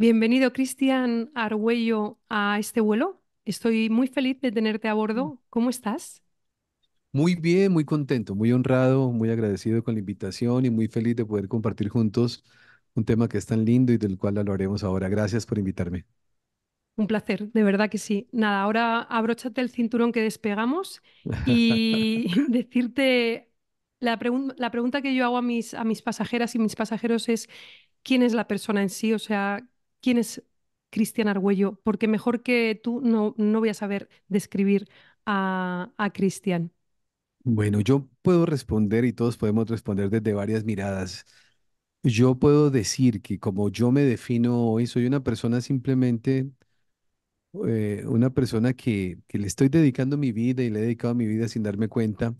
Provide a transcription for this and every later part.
Bienvenido, Cristian Argüello, a este vuelo. Estoy muy feliz de tenerte a mm. bordo. ¿Cómo estás? Muy bien, muy contento, muy honrado, muy agradecido con la invitación y muy feliz de poder compartir juntos un tema que es tan lindo y del cual hablaremos ahora. Gracias por invitarme. Un placer, de verdad que sí. Nada, ahora abróchate el cinturón que despegamos y decirte la, la pregunta que yo hago a mis, a mis pasajeras y mis pasajeros es, ¿quién es la persona en sí? O sea, quién es Cristian Argüello, porque mejor que tú no, no voy a saber describir a, Cristian. Bueno, yo puedo responder y todos podemos responder desde varias miradas. Yo puedo decir que como yo me defino hoy, soy una persona simplemente, eh, una persona que, que le estoy dedicando mi vida y le he dedicado mi vida sin darme cuenta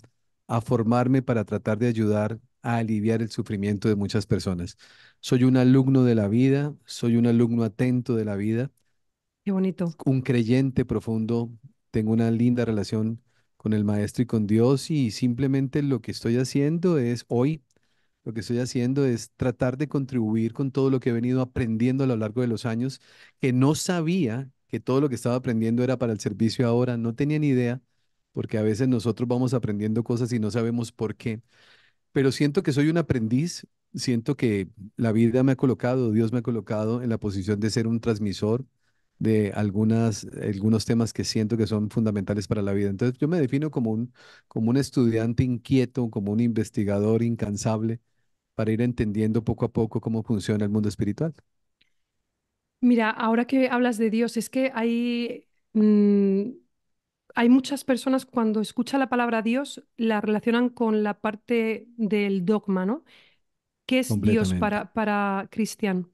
a formarme para tratar de ayudar a aliviar el sufrimiento de muchas personas. Soy un alumno de la vida, soy un alumno atento de la vida. Qué bonito. Un creyente profundo, tengo una linda relación con el maestro y con Dios y simplemente lo que estoy haciendo es hoy, lo que estoy haciendo es tratar de contribuir con todo lo que he venido aprendiendo a lo largo de los años, que no sabía que todo lo que estaba aprendiendo era para el servicio ahora, no tenía ni idea, porque a veces nosotros vamos aprendiendo cosas y no sabemos por qué pero siento que soy un aprendiz, siento que la vida me ha colocado, Dios me ha colocado en la posición de ser un transmisor de algunas, algunos temas que siento que son fundamentales para la vida. Entonces yo me defino como un, como un estudiante inquieto, como un investigador incansable para ir entendiendo poco a poco cómo funciona el mundo espiritual. Mira, ahora que hablas de Dios, es que hay... Mm, hay muchas personas cuando escuchan la palabra Dios la relacionan con la parte del dogma, ¿no? ¿Qué es Dios para, para Cristian?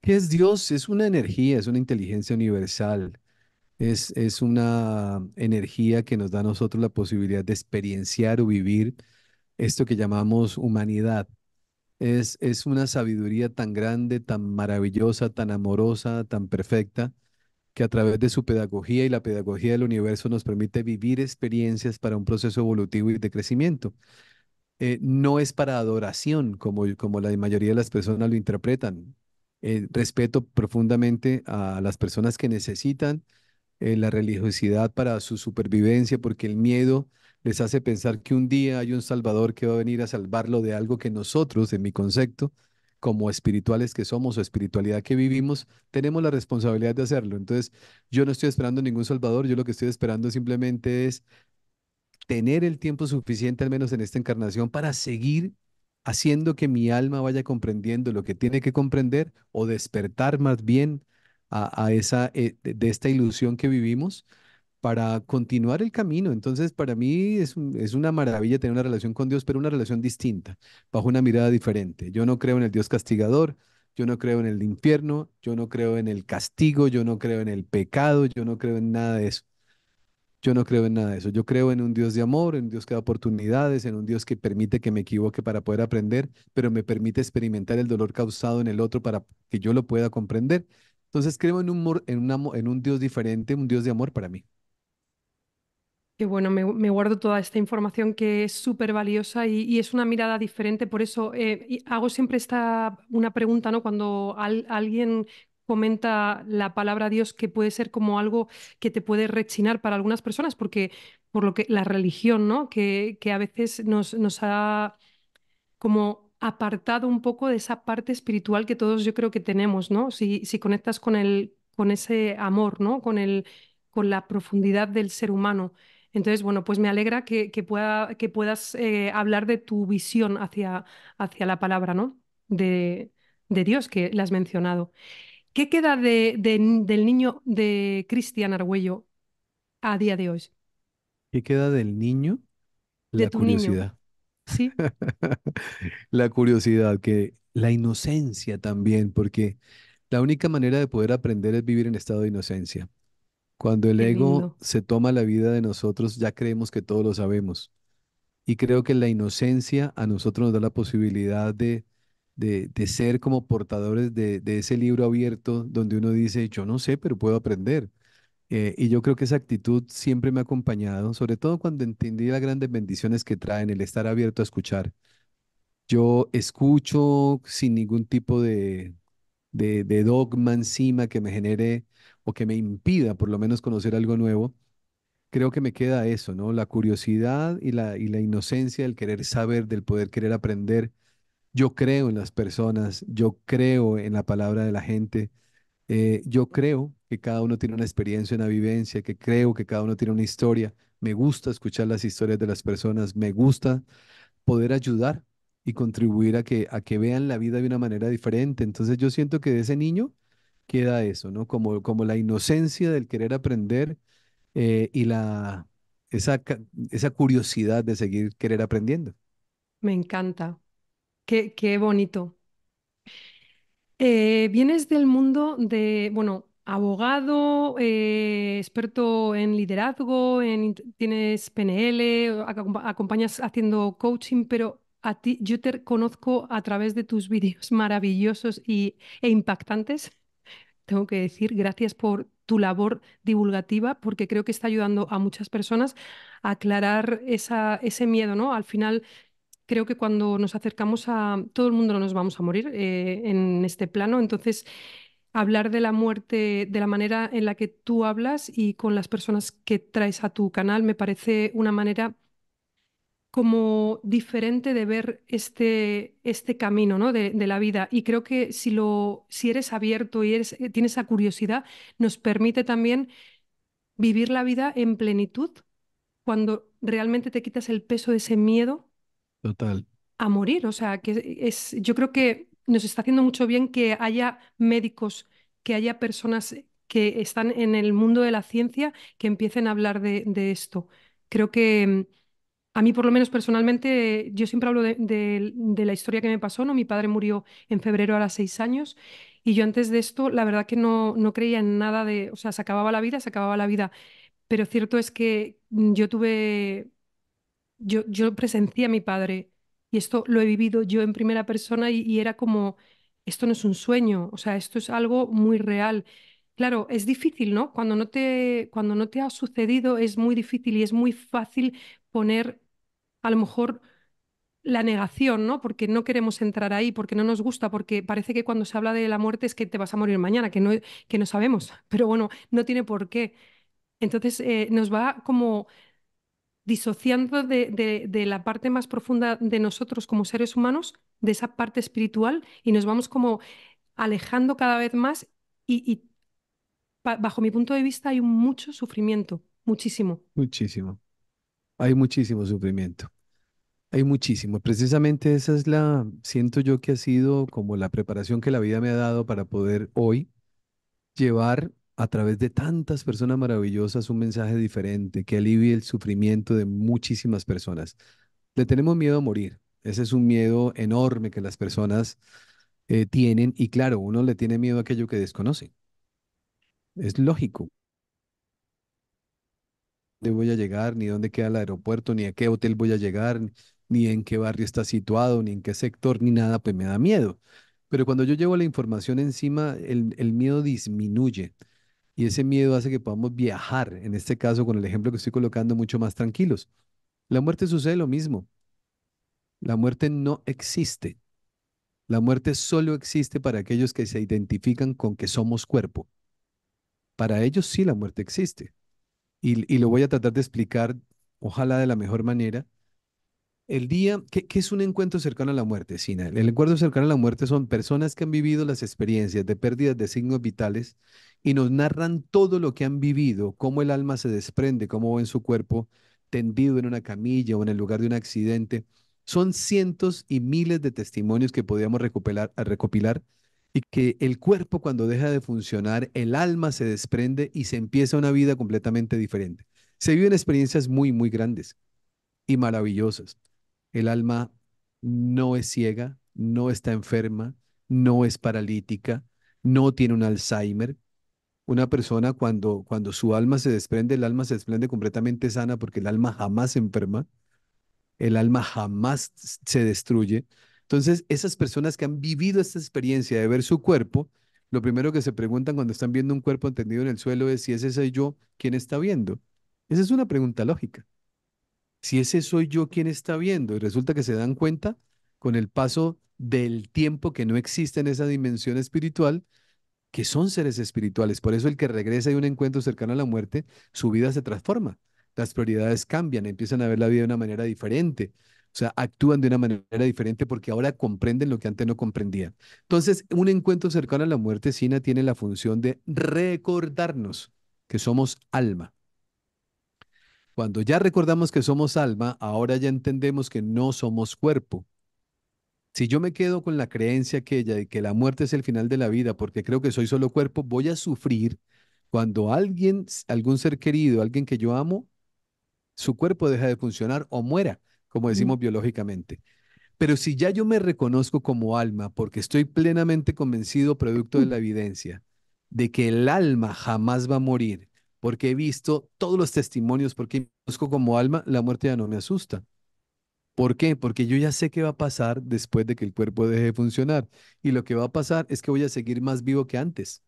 ¿Qué es Dios? Es una energía, es una inteligencia universal, es, es una energía que nos da a nosotros la posibilidad de experienciar o vivir esto que llamamos humanidad. Es, es una sabiduría tan grande, tan maravillosa, tan amorosa, tan perfecta, que a través de su pedagogía y la pedagogía del universo nos permite vivir experiencias para un proceso evolutivo y de crecimiento. Eh, no es para adoración, como, como la mayoría de las personas lo interpretan. Eh, respeto profundamente a las personas que necesitan eh, la religiosidad para su supervivencia, porque el miedo les hace pensar que un día hay un Salvador que va a venir a salvarlo de algo que nosotros, en mi concepto, como espirituales que somos o espiritualidad que vivimos, tenemos la responsabilidad de hacerlo. Entonces, yo no estoy esperando ningún salvador, yo lo que estoy esperando simplemente es tener el tiempo suficiente, al menos en esta encarnación, para seguir haciendo que mi alma vaya comprendiendo lo que tiene que comprender o despertar más bien a, esa, eh, de esta ilusión que vivimos para continuar el camino. Entonces, para mí es, una maravilla tener una relación con Dios, pero una relación distinta, bajo una mirada diferente. Yo no creo en el Dios castigador, yo no creo en el infierno, yo no creo en el castigo, yo no creo en el pecado, yo no creo en nada de eso. Yo no creo en nada de eso. Yo creo en un Dios de amor, en un Dios que da oportunidades, en un Dios que permite que me equivoque para poder aprender, pero me permite experimentar el dolor causado en el otro para que yo lo pueda comprender. Entonces creo en un, en un Dios diferente, un Dios de amor para mí. Que bueno, me, guardo toda esta información que es súper valiosa y, es una mirada diferente. Por eso eh, hago siempre esta una pregunta, Cuando alguien comenta la palabra Dios que puede ser como algo que te puede rechinar para algunas personas, porque por lo que la religión, Que, a veces nos, ha como apartado un poco de esa parte espiritual que todos yo creo que tenemos, ¿no? Si, conectas con ese amor, con la profundidad del ser humano. Entonces, bueno, pues me alegra que, que puedas eh, hablar de tu visión hacia, hacia la palabra, ¿no? De, Dios que la has mencionado. ¿Qué queda del niño de Cristian Argüello a día de hoy? ¿Qué queda del niño? La de tu curiosidad. Sí. la curiosidad, que la inocencia también, porque la única manera de poder aprender es vivir en estado de inocencia. Cuando el ego se toma la vida de nosotros, ya creemos que todo lo sabemos. Y creo que la inocencia a nosotros nos da la posibilidad de, de, ser como portadores de, ese libro abierto donde uno dice, yo no sé, pero puedo aprender. Eh, y yo creo que esa actitud siempre me ha acompañado, sobre todo cuando entendí las grandes bendiciones que traen el estar abierto a escuchar. Yo escucho sin ningún tipo de, de, de dogma encima que me genere o que me impida por lo menos conocer algo nuevo, creo que me queda eso, ¿no? La curiosidad y la, y la inocencia del querer saber, del poder querer aprender. Yo creo en las personas, yo creo en la palabra de la gente, eh, yo creo que cada uno tiene una experiencia, una vivencia, que creo que cada uno tiene una historia. Me gusta escuchar las historias de las personas, me gusta poder ayudar y contribuir a que, a que vean la vida de una manera diferente. Entonces yo siento que de ese niño queda eso, ¿no? Como, como la inocencia del querer aprender eh, y la, esa, curiosidad de seguir querer aprendiendo. Me encanta. Qué, bonito. Eh, vienes del mundo de, bueno, abogado, eh, experto en liderazgo, en, tienes PNL, acompañas haciendo coaching, pero a ti yo te conozco a través de tus vídeos maravillosos y, e impactantes tengo que decir gracias por tu labor divulgativa, porque creo que está ayudando a muchas personas a aclarar esa, ese miedo, ¿no? Al final, creo que cuando nos acercamos a... Todo el mundo no nos vamos a morir eh, en este plano, entonces hablar de la muerte de la manera en la que tú hablas y con las personas que traes a tu canal me parece una manera como diferente de ver este, este camino ¿no? de, la vida. Y creo que si, lo, si eres abierto y eres, eh, tienes esa curiosidad, nos permite también vivir la vida en plenitud cuando realmente te quitas el peso de ese miedo Total. a morir. O sea, que es, yo creo que nos está haciendo mucho bien que haya médicos, que haya personas que están en el mundo de la ciencia que empiecen a hablar de, de esto. Creo que a mí, por lo menos personalmente, yo siempre hablo de, la historia que me pasó, ¿no? Mi padre murió en febrero a las seis años y yo antes de esto, la verdad que no, no creía en nada de, o sea, se acababa la vida, se acababa la vida. Pero cierto es que mm, yo tuve, yo, yo presencié a mi padre y esto lo he vivido yo en primera persona y, era como, esto no es un sueño, o sea, esto es algo muy real. Claro, es difícil, ¿no? Cuando no te, cuando no te ha sucedido es muy difícil y es muy fácil poner a lo mejor la negación, ¿no? Porque no queremos entrar ahí, porque no nos gusta, porque parece que cuando se habla de la muerte es que te vas a morir mañana, que no, que no sabemos, pero bueno, no tiene por qué. Entonces eh, nos va como disociando de, la parte más profunda de nosotros como seres humanos, de esa parte espiritual, y nos vamos como alejando cada vez más y bajo mi punto de vista hay mucho sufrimiento, muchísimo. Muchísimo. Hay muchísimo sufrimiento. Hay muchísimo. Precisamente esa es la, siento yo que ha sido como la preparación que la vida me ha dado para poder hoy llevar a través de tantas personas maravillosas un mensaje diferente que alivie el sufrimiento de muchísimas personas. Le tenemos miedo a morir. Ese es un miedo enorme que las personas eh, tienen y claro, uno le tiene miedo a aquello que desconoce. Es lógico voy a llegar, ni dónde queda el aeropuerto, ni a qué hotel voy a llegar, ni en qué barrio está situado, ni en qué sector, ni nada, pues me da miedo. Pero cuando yo llevo la información encima, el, el miedo disminuye. Y ese miedo hace que podamos viajar, en este caso con el ejemplo que estoy colocando, mucho más tranquilos. La muerte sucede lo mismo. La muerte no existe. La muerte solo existe para aquellos que se identifican con que somos cuerpo. Para ellos sí la muerte existe y, lo voy a tratar de explicar, ojalá de la mejor manera. El día, ¿qué, es un encuentro cercano a la muerte, Sina? El encuentro cercano a la muerte son personas que han vivido las experiencias de pérdidas de signos vitales y nos narran todo lo que han vivido, cómo el alma se desprende, cómo en su cuerpo tendido en una camilla o en el lugar de un accidente. Son cientos y miles de testimonios que podríamos recopilar, recopilar y que el cuerpo cuando deja de funcionar, el alma se desprende y se empieza una vida completamente diferente. Se viven experiencias muy, muy grandes y maravillosas. El alma no es ciega, no está enferma, no es paralítica, no tiene un Alzheimer. Una persona cuando, cuando su alma se desprende, el alma se desprende completamente sana porque el alma jamás se enferma, el alma jamás se destruye, entonces, esas personas que han vivido esta experiencia de ver su cuerpo, lo primero que se preguntan cuando están viendo un cuerpo tendido en el suelo es si ese soy yo quien está viendo. Esa es una pregunta lógica. Si ese soy yo quien está viendo y resulta que se dan cuenta con el paso del tiempo que no existe en esa dimensión espiritual, que son seres espirituales. Por eso el que regresa de un encuentro cercano a la muerte, su vida se transforma. Las prioridades cambian, empiezan a ver la vida de una manera diferente. O sea, actúan de una manera diferente porque ahora comprenden lo que antes no comprendían. Entonces, un encuentro cercano a la muerte sina tiene la función de recordarnos que somos alma. Cuando ya recordamos que somos alma, ahora ya entendemos que no somos cuerpo. Si yo me quedo con la creencia aquella de que la muerte es el final de la vida porque creo que soy solo cuerpo, voy a sufrir cuando alguien, algún ser querido, alguien que yo amo, su cuerpo deja de funcionar o muera como decimos biológicamente. Pero si ya yo me reconozco como alma, porque estoy plenamente convencido, producto de la evidencia, de que el alma jamás va a morir, porque he visto todos los testimonios, porque me conozco como alma, la muerte ya no me asusta. ¿Por qué? Porque yo ya sé qué va a pasar después de que el cuerpo deje de funcionar. Y lo que va a pasar es que voy a seguir más vivo que antes.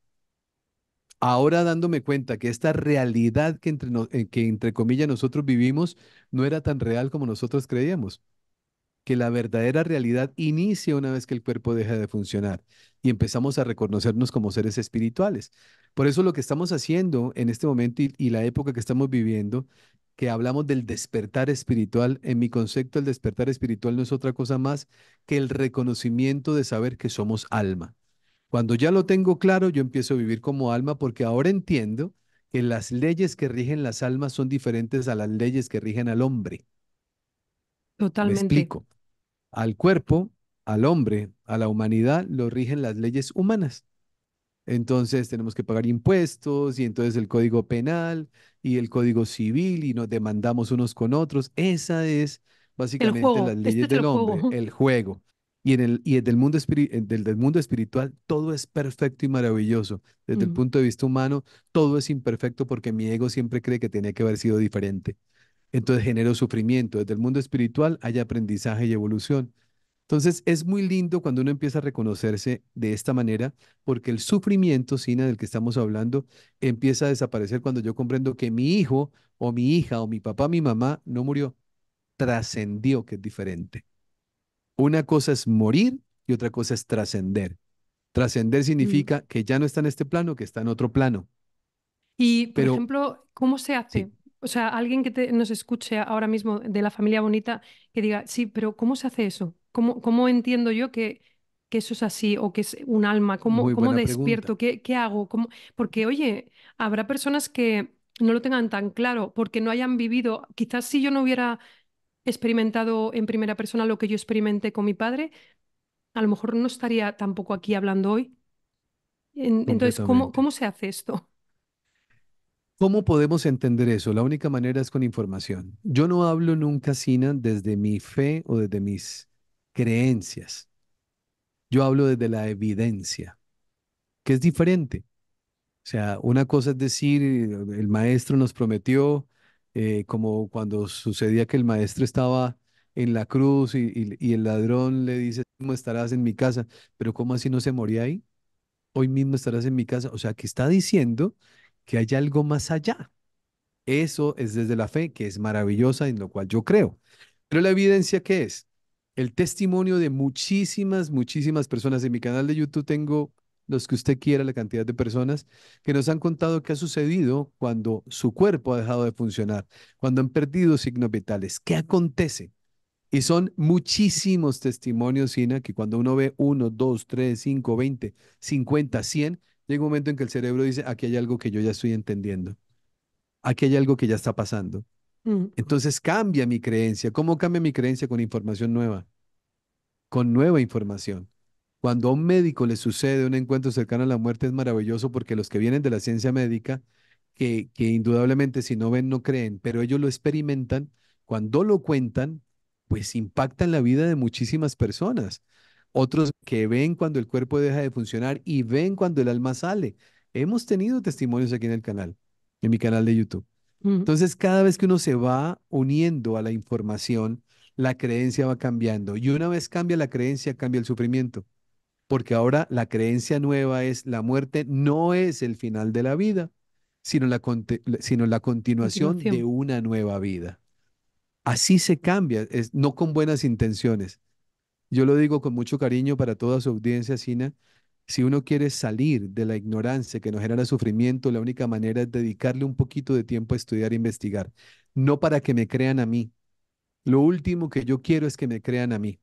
Ahora dándome cuenta que esta realidad que entre, eh, que entre comillas nosotros vivimos no era tan real como nosotros creíamos, que la verdadera realidad inicia una vez que el cuerpo deja de funcionar y empezamos a reconocernos como seres espirituales. Por eso lo que estamos haciendo en este momento y la época que estamos viviendo que hablamos del despertar espiritual, en mi concepto el despertar espiritual no es otra cosa más que el reconocimiento de saber que somos alma. Cuando ya lo tengo claro, yo empiezo a vivir como alma porque ahora entiendo que las leyes que rigen las almas son diferentes a las leyes que rigen al hombre. Totalmente. Me explico. Al cuerpo, al hombre, a la humanidad, lo rigen las leyes humanas. Entonces tenemos que pagar impuestos y entonces el código penal y el código civil y nos demandamos unos con otros. Esa es básicamente las este leyes del hombre, el juego. Y, en el, y desde el mundo, del, mundo espiritual todo es perfecto y maravilloso. Desde el mm. punto de vista humano todo es imperfecto porque mi ego siempre cree que tenía que haber sido diferente. Entonces genero sufrimiento. Desde el mundo espiritual hay aprendizaje y evolución. Entonces es muy lindo cuando uno empieza a reconocerse de esta manera, porque el sufrimiento, Sina, del que estamos hablando, empieza a desaparecer cuando yo comprendo que mi hijo o mi hija o mi papá, mi mamá no murió, trascendió, que es diferente. Una cosa es morir y otra cosa es trascender. Trascender significa mm. que ya no está en este plano, que está en otro plano. Y, por ejemplo, ¿cómo se hace? O sea, alguien que nos escuche ahora mismo de la familia bonita que diga, sí, pero ¿cómo se hace eso? ¿Cómo, cómo entiendo yo que, eso es así o que es un alma? ¿Cómo, cómo despierto? ¿Qué, ¿Qué, hago? ¿Cómo... Porque, oye, habrá personas que no lo tengan tan claro porque no hayan vivido. Quizás si yo no hubiera experimentado en primera persona lo que yo experimenté con mi padre, a lo mejor no estaría tampoco aquí hablando hoy. entonces, ¿cómo, ¿cómo se hace esto? ¿Cómo podemos entender eso? La única manera es con información. Yo no hablo nunca, sin desde mi fe o desde mis creencias. Yo hablo desde la evidencia, que es diferente. O sea, una cosa es decir, el maestro nos prometió eh, como cuando sucedía que el maestro estaba en la cruz y, el ladrón le dice, ¿cómo estarás en mi casa? Pero ¿cómo así no se moría ahí? Hoy mismo estarás en mi casa. O sea, que está diciendo que hay algo más allá. Eso es desde la fe, que es maravillosa, en lo cual yo creo. Pero la evidencia que es el testimonio de muchísimas, muchísimas personas. En mi canal de YouTube tengo los que usted quiera, la cantidad de personas que nos han contado qué ha sucedido cuando su cuerpo ha dejado de funcionar, cuando han perdido signos vitales, qué acontece. Y son muchísimos testimonios, Sina, que cuando uno ve uno dos tres cinco veinte 50, 100, llega un momento en que el cerebro dice, aquí hay algo que yo ya estoy entendiendo, aquí hay algo que ya está pasando. Mm. Entonces cambia mi creencia. ¿Cómo cambia mi creencia con información nueva? Con nueva información. Cuando a un médico le sucede un encuentro cercano a la muerte es maravilloso porque los que vienen de la ciencia médica, que, que indudablemente si no ven no creen, pero ellos lo experimentan, cuando lo cuentan, pues impactan la vida de muchísimas personas. Otros que ven cuando el cuerpo deja de funcionar y ven cuando el alma sale. Hemos tenido testimonios aquí en el canal, en mi canal de YouTube. Entonces, cada vez que uno se va uniendo a la información, la creencia va cambiando. Y una vez cambia la creencia, cambia el sufrimiento porque ahora la creencia nueva es la muerte no es el final de la vida, sino la, continuación, de una nueva vida. Así se cambia, es, no con buenas intenciones. Yo lo digo con mucho cariño para toda su audiencia, Sina. Si uno quiere salir de la ignorancia que nos genera sufrimiento, la única manera es dedicarle un poquito de tiempo a estudiar e investigar. No para que me crean a mí. Lo último que yo quiero es que me crean a mí.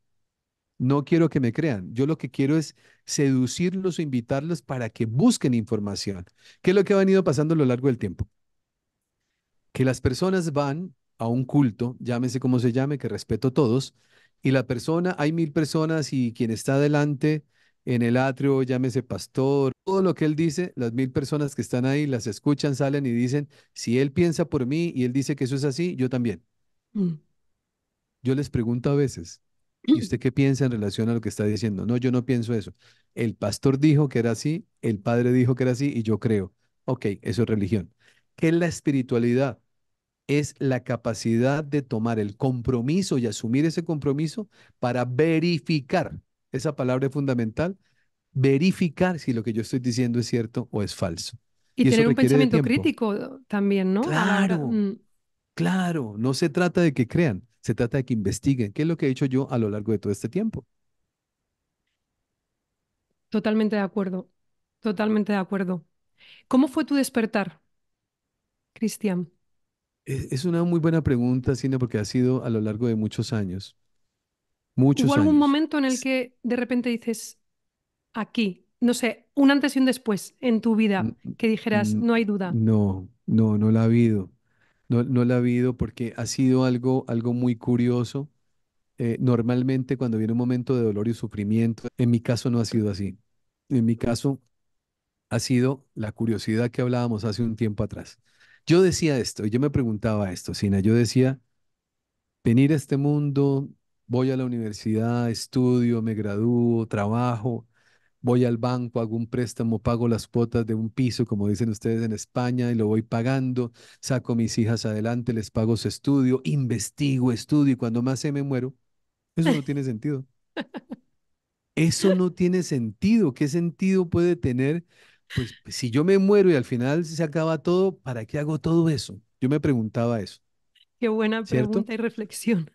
No quiero que me crean. Yo lo que quiero es seducirlos o invitarlos para que busquen información. ¿Qué es lo que ha venido pasando a lo largo del tiempo? Que las personas van a un culto, llámese como se llame, que respeto a todos, y la persona, hay mil personas y quien está adelante en el atrio, llámese pastor, todo lo que él dice, las mil personas que están ahí las escuchan, salen y dicen, si él piensa por mí y él dice que eso es así, yo también. Mm. Yo les pregunto a veces, ¿Y usted qué piensa en relación a lo que está diciendo? No, yo no pienso eso. El pastor dijo que era así, el padre dijo que era así y yo creo. Ok, eso es religión. ¿Qué es la espiritualidad? Es la capacidad de tomar el compromiso y asumir ese compromiso para verificar. Esa palabra es fundamental. Verificar si lo que yo estoy diciendo es cierto o es falso. Y, y tener un pensamiento crítico también, ¿no? Claro, mm. claro. No se trata de que crean, se trata de que investiguen qué es lo que he hecho yo a lo largo de todo este tiempo. Totalmente de acuerdo, totalmente de acuerdo. ¿Cómo fue tu despertar, Cristian? E, es una muy buena pregunta, sino porque ha sido a lo largo de muchos años. ¿Hubo algún momento en el que de repente dices, aquí, no sé, un antes y un después en tu vida, mm, que dijeras, mm, no hay duda? No, no, no la ha habido. No, no la ha habido porque ha sido algo, algo muy curioso. Eh, normalmente cuando viene un momento de dolor y sufrimiento, en mi caso no ha sido así. En mi caso ha sido la curiosidad que hablábamos hace un tiempo atrás. Yo decía esto, yo me preguntaba esto, Sina, yo decía, venir a este mundo, voy a la universidad, estudio, me gradúo, trabajo, voy al banco, hago un préstamo, pago las cuotas de un piso, como dicen ustedes en España, y lo voy pagando, saco mis hijas adelante, les pago su estudio, investigo, estudio, y cuando más se me muero, eso no tiene sentido. Eso no tiene sentido. ¿Qué sentido puede tener? Pues, pues si yo me muero y al final se acaba todo, ¿para qué hago todo eso? Yo me preguntaba eso. Qué buena pregunta y reflexión.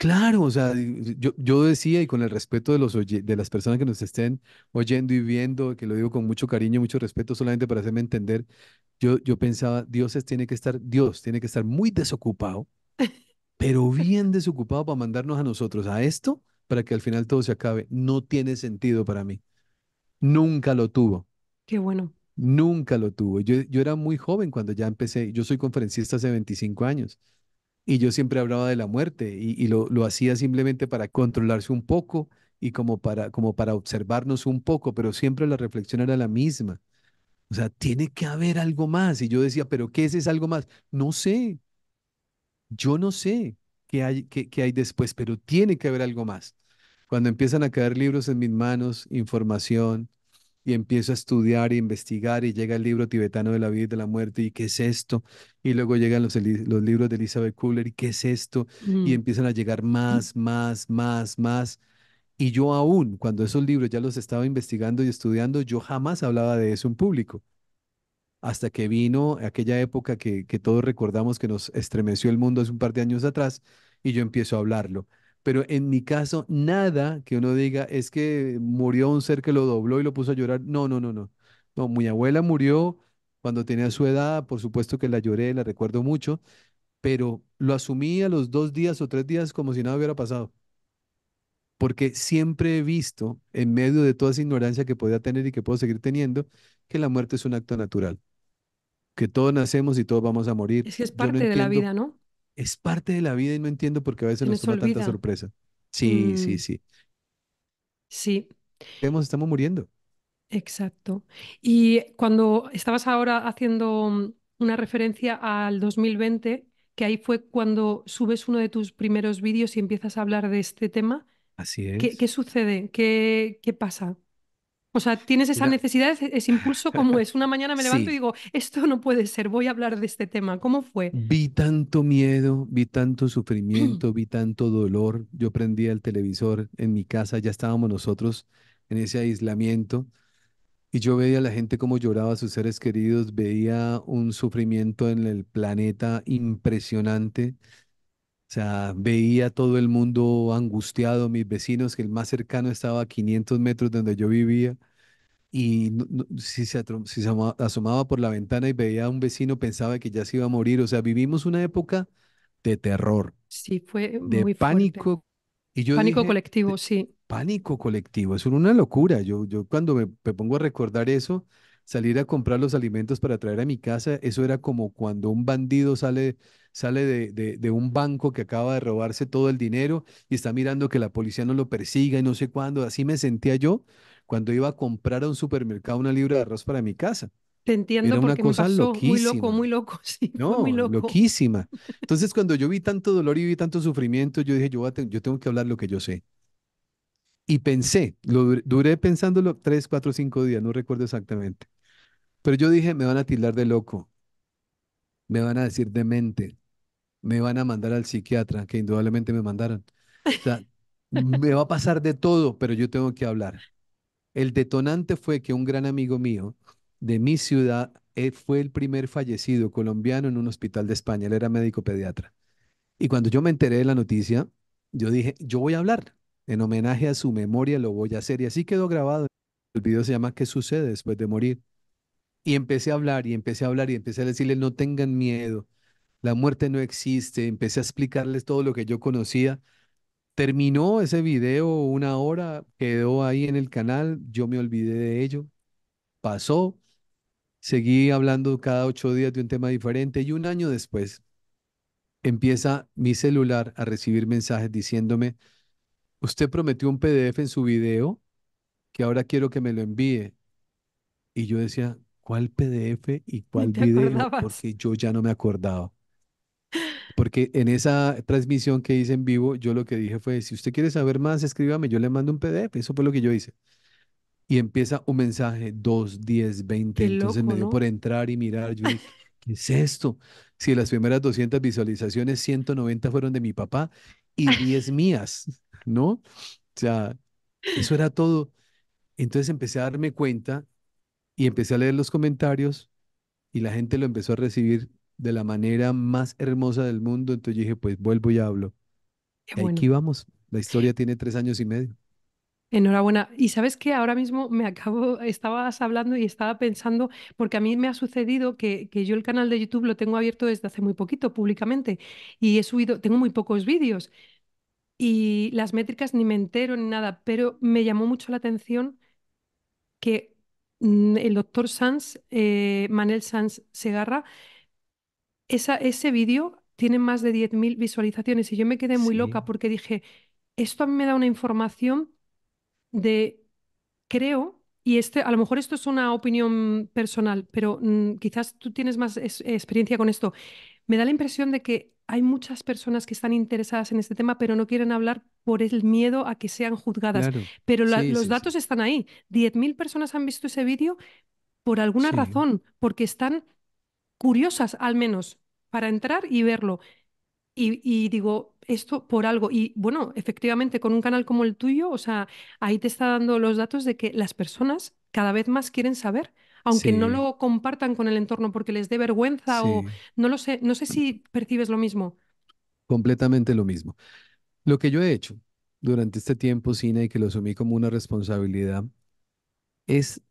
Claro, o sea, yo, yo decía y con el respeto de, los de las personas que nos estén oyendo y viendo, que lo digo con mucho cariño, mucho respeto, solamente para hacerme entender, yo, yo pensaba, Dios tiene que estar, Dios tiene que estar muy desocupado, pero bien desocupado para mandarnos a nosotros a esto, para que al final todo se acabe. No tiene sentido para mí. Nunca lo tuvo. Qué bueno. Nunca lo tuvo. yo era muy joven cuando ya empecé. Yo soy conferencista hace 25 años y yo siempre hablaba de la muerte y, lo, hacía simplemente para controlarse un poco y como para, como para observarnos un poco, pero siempre la reflexión era la misma. O sea, tiene que haber algo más. Y yo decía, ¿pero qué es ese algo más? No sé. Yo no sé qué hay, qué hay después, pero tiene que haber algo más. Cuando empiezan a caer libros en mis manos, información, y empiezo a estudiar e investigar y llega el libro tibetano de la vida y de la muerte y qué es esto. Y luego llegan los, libros de Elizabeth Kubler y qué es esto. Y empiezan a llegar mm. más, más, más, más. Y yo aún, cuando esos libros ya los estaba investigando y estudiando, yo jamás hablaba de eso en público. Hasta que vino aquella época que, que todos recordamos que nos estremeció el mundo hace un par de años atrás y yo empiezo a hablarlo. Pero en mi caso, nada que uno diga es que murió un ser que lo dobló y lo puso a llorar. No, no, no, no. No, mi abuela murió cuando tenía su edad, por supuesto que la lloré, la recuerdo mucho, pero lo asumí a los dos días o tres días como si nada hubiera pasado. Porque siempre he visto, en medio de toda esa ignorancia que podía tener y que puedo seguir teniendo, que la muerte es un acto natural. Que todos nacemos y todos vamos a morir. Es es parte de la vida, ¿no? es parte de la vida y no entiendo por qué a veces nos, toma tanta sorpresa. Sí, sí, mm. sí. Sí. Vemos, estamos muriendo. Exacto. Y cuando estabas ahora haciendo mm, una referencia al 2020, que ahí fue cuando subes uno de tus primeros vídeos y empiezas a hablar de este tema. Así es. ¿Qué, sucede? ¿Qué, ¿Qué pasa? O sea, tienes esa necesidad, ese, impulso como es. Una mañana me levanto y digo, esto no puede ser, voy a hablar de este tema. ¿Cómo fue? Vi tanto miedo, vi tanto sufrimiento, vi tanto dolor. Yo prendía el televisor en mi casa, ya estábamos nosotros en ese aislamiento. Y yo veía a la gente como lloraba a sus seres queridos, veía un sufrimiento en el planeta impresionante. O sea, veía todo el mundo angustiado, mis vecinos, que el más cercano estaba a 500 metros de donde yo vivía, y si se, asomaba por la ventana y veía a un vecino pensaba que ya se iba a morir. O sea, vivimos una época de terror. Sí, fue muy pánico. Y yo pánico colectivo, sí. Pánico colectivo, es una locura. Yo, yo cuando me, pongo a recordar eso, salir a comprar los alimentos para traer a mi casa, eso era como cuando un bandido sale, sale de un banco que acaba de robarse todo el dinero y está mirando que la policía no lo persiga y no sé cuándo. Así me sentía yo cuando iba a comprar a un supermercado una libra de arroz para mi casa. Te entiendo Era porque una cosa me pasó muy loco, muy loco, sí, no, muy loco. loquísima. Entonces, cuando yo vi tanto dolor y vi tanto sufrimiento, yo dije, yo, tengo que hablar lo que yo sé. Y pensé, duré pensándolo tres, cuatro, cinco días, no recuerdo exactamente. Pero yo dije, me van a tildar de loco, me van a decir demente, me van a mandar al psiquiatra, que indudablemente me mandaron. O sea, me va a pasar de todo, pero yo tengo que hablar. El detonante fue que un gran amigo mío de mi ciudad él eh, fue el primer fallecido colombiano en un hospital de España. Él era médico pediatra. Y cuando yo me enteré de la noticia, yo dije, yo voy a hablar. En homenaje a su memoria lo voy a hacer. Y así quedó grabado. El video se llama ¿Qué sucede después de morir? Y empecé a hablar y empecé a hablar y empecé a decirle, no tengan miedo. La muerte no existe. Empecé a explicarles todo lo que yo conocía Terminó ese video una hora, quedó ahí en el canal, yo me olvidé de ello, pasó, seguí hablando cada ocho días de un tema diferente y un año después empieza mi celular a recibir mensajes diciéndome, usted prometió un PDF en su video que ahora quiero que me lo envíe. Y yo decía, ¿cuál PDF y cuál video? Porque yo ya no me acordaba. Porque en esa transmisión que hice en vivo, yo lo que dije fue, si usted quiere saber más, escríbame, yo le mando un PDF. Eso fue lo que yo hice. Y empieza un mensaje, 2, 10, 20. Entonces me dio por entrar y mirar. Yo dije, ¿qué es esto? Si las primeras 200 visualizaciones, 190 fueron de mi papá y 10 mías, ¿no? O sea, eso era todo. Entonces empecé a darme cuenta y empecé a leer los comentarios y la gente lo empezó a recibir de la manera más hermosa del mundo. Entonces yo dije, pues vuelvo y hablo. y aquí vamos. La historia tiene tres años y medio. Enhorabuena. Y sabes que ahora mismo me acabo, estabas hablando y estaba pensando, porque a mí me ha sucedido que, yo el canal de YouTube lo tengo abierto desde hace muy poquito, públicamente, y he subido, tengo muy pocos vídeos y las métricas ni me entero ni nada, pero me llamó mucho la atención que mm, el doctor Sanz, eh, Manel Sanz Segarra, esa, ese vídeo tiene más de 10.000 visualizaciones y yo me quedé muy loca porque dije, esto a mí me da una información de, creo, y este, a lo mejor esto es una opinión personal, pero mm, quizás tú tienes más experiencia con esto. Me da la impresión de que hay muchas personas que están interesadas en este tema, pero no quieren hablar por el miedo a que sean juzgadas. Pero los datos están ahí. 10.000 personas han visto ese vídeo por alguna razón, porque están curiosas al menos para entrar y verlo. Y, digo, esto por algo. Y bueno, efectivamente, con un canal como el tuyo, o sea, ahí te está dando los datos de que las personas cada vez más quieren saber, aunque no lo compartan con el entorno porque les dé vergüenza o no lo sé, no sé si percibes lo mismo. Completamente lo mismo. Lo que yo he hecho durante este tiempo, cine y que lo asumí como una responsabilidad, es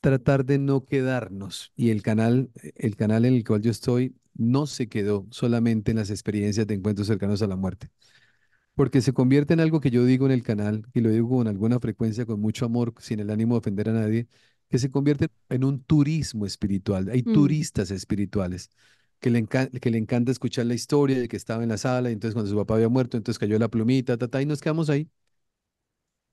tratar de no quedarnos. Y el canal, el canal en el cual yo estoy no se quedó solamente en las experiencias de encuentros cercanos a la muerte, porque se convierte en algo que yo digo en el canal, y lo digo con alguna frecuencia, con mucho amor, sin el ánimo de ofender a nadie, que se convierte en un turismo espiritual. Hay mm. turistas espirituales que le, que le encanta escuchar la historia de que estaba en la sala, y entonces cuando su papá había muerto, entonces cayó la plumita, y nos quedamos ahí.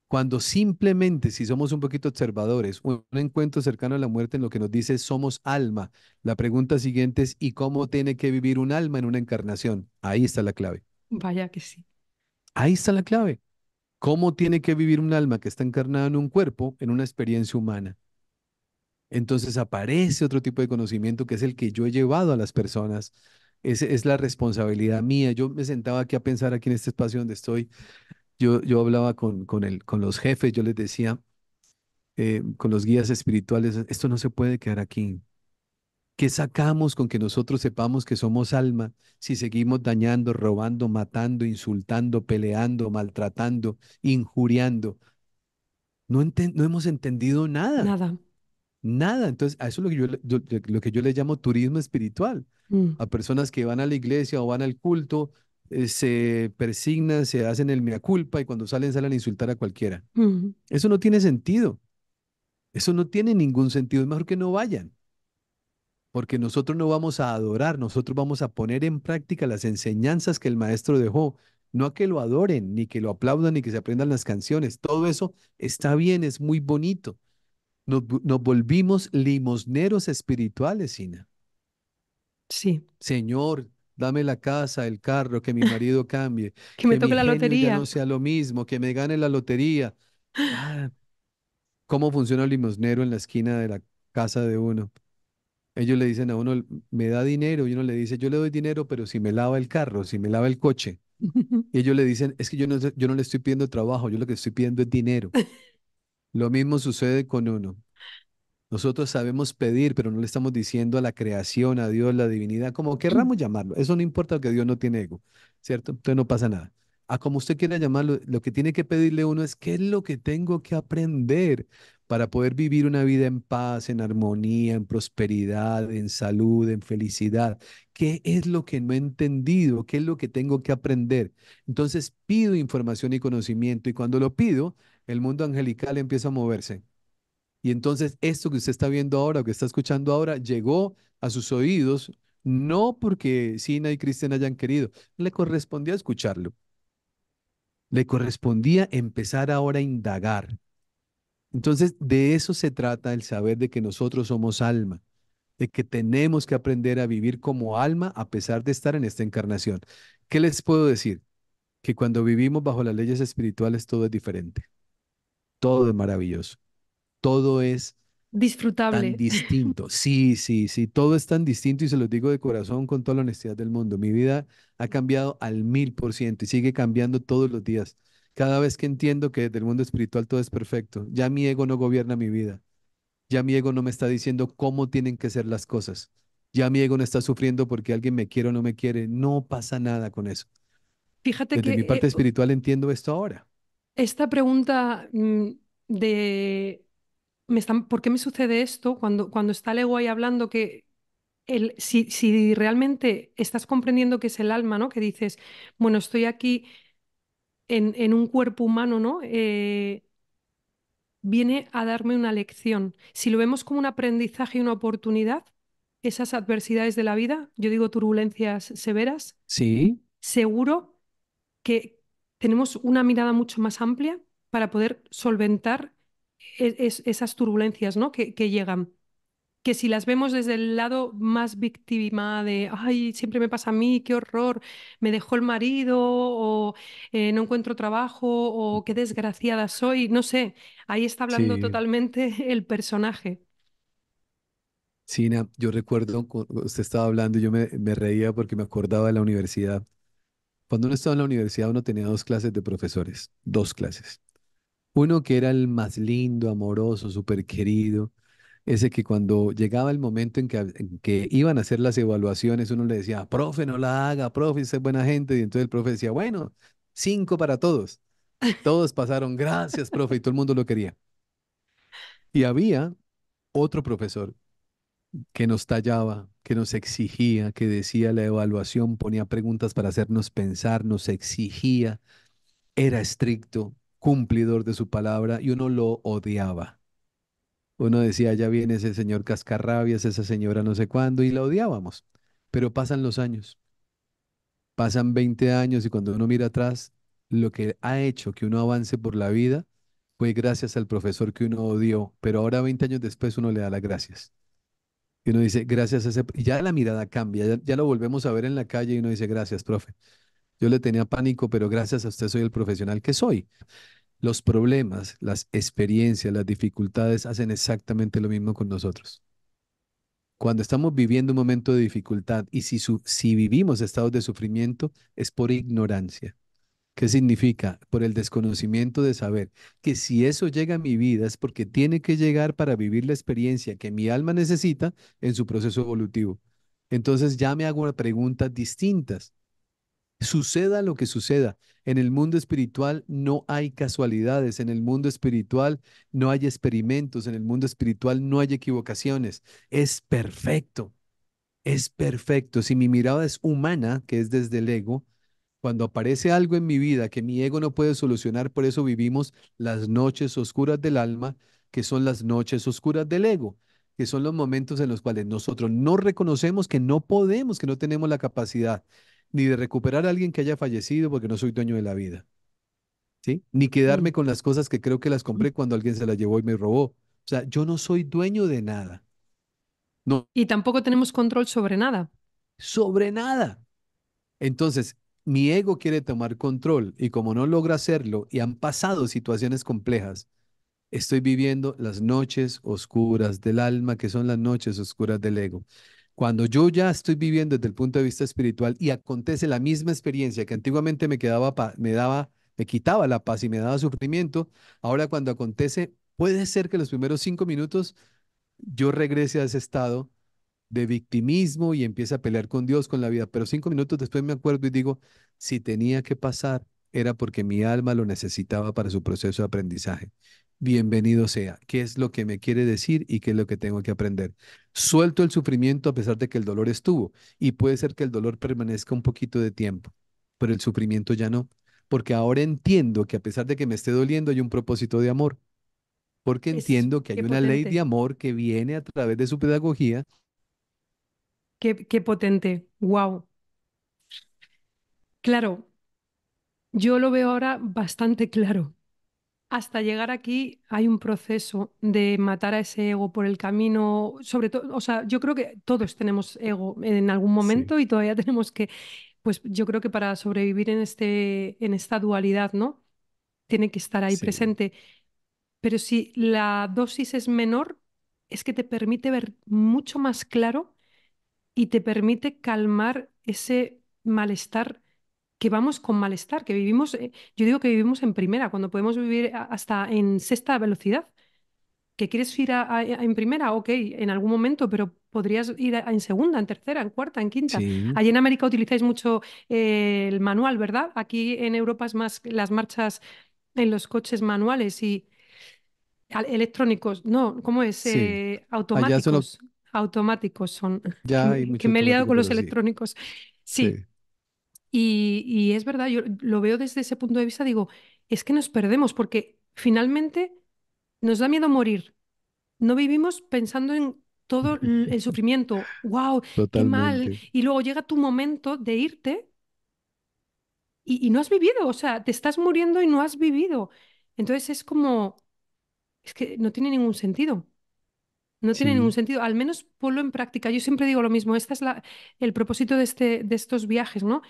Cuando simplemente, si somos un poquito observadores, un encuentro cercano a la muerte en lo que nos dice somos alma, la pregunta siguiente es, ¿y cómo tiene que vivir un alma en una encarnación? Ahí está la clave. Vaya que sí. Ahí está la clave. ¿Cómo tiene que vivir un alma que está encarnada en un cuerpo, en una experiencia humana? Entonces aparece otro tipo de conocimiento que es el que yo he llevado a las personas. Es, es la responsabilidad mía. Yo me sentaba aquí a pensar aquí en este espacio donde estoy yo, hablaba con, el, con los jefes, yo les decía, eh, con los guías espirituales, esto no se puede quedar aquí. ¿Qué sacamos con que nosotros sepamos que somos alma si seguimos dañando, robando, matando, insultando, peleando, maltratando, injuriando? No, hemos entendido nada. Nada. Nada. Entonces, a eso es lo que yo, lo que yo le llamo turismo espiritual. Mm. A personas que van a la iglesia o van al culto eh, se persignan, se hacen el mea culpa y cuando salen salen a insultar a cualquiera. Eso no tiene sentido. Eso no tiene ningún sentido. Es mejor que no vayan. Porque nosotros no vamos a adorar, nosotros vamos a poner en práctica las enseñanzas que el maestro dejó. No a que lo adoren, ni que lo aplaudan, ni que se aprendan las canciones. Todo eso está bien, es muy bonito. Nos, nos volvimos limosneros espirituales, Sina. Sí. Señor, Dame la casa, el carro, que mi marido cambie. que me toque la lotería. que no sea lo mismo, que me gane la lotería. Ah, ¿Cómo funciona el limosnero en la esquina de la casa de uno? Ellos le dicen a uno, me da dinero, y uno le dice, yo le doy dinero, pero si me lava el carro, si me lava el coche. Y ellos le dicen, es que yo no, yo no le estoy pidiendo trabajo, yo lo que estoy pidiendo es dinero. Lo mismo sucede con uno. Nosotros sabemos pedir, pero no le estamos diciendo a la creación, a Dios, la divinidad, como querramos llamarlo. Eso no importa que Dios no tiene ego, ¿cierto? Entonces no pasa nada. A como usted quiera llamarlo, lo que tiene que pedirle uno es qué es lo que tengo que aprender para poder vivir una vida en paz, en armonía, en prosperidad, en salud, en felicidad. ¿Qué es lo que no he entendido? ¿Qué es lo que tengo que aprender? Entonces pido información y conocimiento y cuando lo pido, el mundo angelical empieza a moverse y entonces esto que usted está viendo ahora o que está escuchando ahora llegó a sus oídos, no porque Sina y Cristian hayan querido, le correspondía escucharlo. Le correspondía empezar ahora a indagar. Entonces, de eso se trata el saber de que nosotros somos alma, de que tenemos que aprender a vivir como alma a pesar de estar en esta encarnación. ¿Qué les puedo decir? Que cuando vivimos bajo las leyes espirituales todo es diferente. Todo es maravilloso todo es disfrutable. Tan distinto. Sí, sí, sí, todo es tan distinto y se lo digo de corazón con toda la honestidad del mundo. Mi vida ha cambiado al mil por ciento y sigue cambiando todos los días. Cada vez que entiendo que del el mundo espiritual todo es perfecto, ya mi ego no gobierna mi vida. Ya mi ego no me está diciendo cómo tienen que ser las cosas. Ya mi ego no está sufriendo porque alguien me quiere o no me quiere. No pasa nada con eso. Fíjate desde que. mi parte eh, espiritual entiendo esto ahora. Esta pregunta mm, de ¿por qué me sucede esto cuando, cuando está el ego ahí hablando que si, realmente estás comprendiendo que es el alma, ¿no? Que dices, bueno, estoy aquí en, un cuerpo humano, ¿no? Eh, viene a darme una lección. Si lo vemos como un aprendizaje y una oportunidad, esas adversidades de la vida, yo digo turbulencias severas, sí. seguro que tenemos una mirada mucho más amplia para poder solventar e-, es, esas turbulencias ¿no? que, llegan que si las vemos desde el lado más víctima de, ay, siempre me pasa a mí, qué horror, me dejó el marido o eh, no encuentro trabajo o qué desgraciada soy, no sé, ahí está hablando totalmente el personaje. Sina, yo recuerdo, usted estaba hablando yo me, me reía porque me acordaba de la universidad. Cuando uno estaba en la universidad uno tenía dos clases de profesores, dos clases. Uno que era el más lindo, amoroso, súper querido, ese que cuando llegaba el momento en que, iban a hacer las evaluaciones, uno le decía, profe, no la haga, profe, es buena gente. Y entonces el profe decía, bueno, cinco para todos. Todos pasaron, gracias, profe, y todo el mundo lo quería. Y había otro profesor que nos tallaba, que nos exigía, que decía la evaluación, ponía preguntas para hacernos pensar, nos exigía, era estricto, cumplidor de su palabra y uno lo odiaba. Uno decía, ya viene ese señor cascarrabias, esa señora no sé cuándo, y la odiábamos. Pero pasan los años. Pasan 20 años y cuando uno mira atrás, lo que ha hecho que uno avance por la vida fue gracias al profesor que uno odió, pero ahora 20 años después uno le da las gracias. Y uno dice, gracias a ese, y ya la mirada cambia, ya, lo volvemos a ver en la calle y uno dice, gracias, profe. Yo le tenía pánico, pero gracias a usted soy el profesional que soy. Los problemas, las experiencias, las dificultades hacen exactamente lo mismo con nosotros. Cuando estamos viviendo un momento de dificultad y si, si vivimos estados de sufrimiento es por ignorancia. ¿Qué significa? Por el desconocimiento de saber que si eso llega a mi vida es porque tiene que llegar para vivir la experiencia que mi alma necesita en su proceso evolutivo. Entonces ya me hago preguntas distintas Suceda lo que suceda. En el mundo espiritual no hay casualidades, en el mundo espiritual no hay experimentos, en el mundo espiritual no hay equivocaciones. Es perfecto, es perfecto. Si mi mirada es humana, que es desde el ego, cuando aparece algo en mi vida que mi ego no puede solucionar, por eso vivimos las noches oscuras del alma, que son las noches oscuras del ego que son los momentos en los cuales nosotros no reconocemos que no podemos, que no tenemos la capacidad ni de recuperar a alguien que haya fallecido porque no soy dueño de la vida. ¿Sí? Ni quedarme mm. con las cosas que creo que las compré mm. cuando alguien se las llevó y me robó. O sea, yo no soy dueño de nada. No. Y tampoco tenemos control sobre nada. Sobre nada. Entonces, mi ego quiere tomar control y como no logra hacerlo y han pasado situaciones complejas, estoy viviendo las noches oscuras del alma, que son las noches oscuras del ego. Cuando yo ya estoy viviendo desde el punto de vista espiritual y acontece la misma experiencia que antiguamente me quedaba me daba me quitaba la paz y me daba sufrimiento, ahora cuando acontece puede ser que los primeros cinco minutos yo regrese a ese estado de victimismo y empiece a pelear con Dios, con la vida, pero cinco minutos después me acuerdo y digo si tenía que pasar era porque mi alma lo necesitaba para su proceso de aprendizaje bienvenido sea. ¿Qué es lo que me quiere decir y qué es lo que tengo que aprender? Suelto el sufrimiento a pesar de que el dolor estuvo y puede ser que el dolor permanezca un poquito de tiempo, pero el sufrimiento ya no, porque ahora entiendo que a pesar de que me esté doliendo hay un propósito de amor, porque entiendo que hay una ley de amor que viene a través de su pedagogía. Qué, qué potente, wow. Claro, yo lo veo ahora bastante claro hasta llegar aquí hay un proceso de matar a ese ego por el camino, sobre todo, o sea, yo creo que todos tenemos ego en algún momento y todavía tenemos que, pues yo creo que para sobrevivir en, este, en esta dualidad, ¿no? Tiene que estar ahí presente. Pero si la dosis es menor, es que te permite ver mucho más claro y te permite calmar ese malestar que vamos con malestar, que vivimos, eh, yo digo que vivimos en primera, cuando podemos vivir hasta en sexta velocidad. ¿Que quieres ir en primera? Ok, en algún momento, pero podrías ir en segunda, en tercera, en cuarta, en quinta. Allí en América utilizáis mucho eh, el manual, ¿verdad? Aquí en Europa es más las marchas en los coches manuales y electrónicos. No, ¿cómo es? Eh, automáticos. Los... Automáticos son. Ya que me he liado con los electrónicos. sí. Y, es verdad, yo lo veo desde ese punto de vista, digo, es que nos perdemos porque finalmente nos da miedo morir. No vivimos pensando en todo el sufrimiento, wow, qué mal. Y luego llega tu momento de irte y, no has vivido, o sea, te estás muriendo y no has vivido. Entonces es como, es que no tiene ningún sentido. No tiene ningún sentido, al menos ponlo en práctica. Yo siempre digo lo mismo, este es la, el propósito de, este, de estos viajes, ¿no?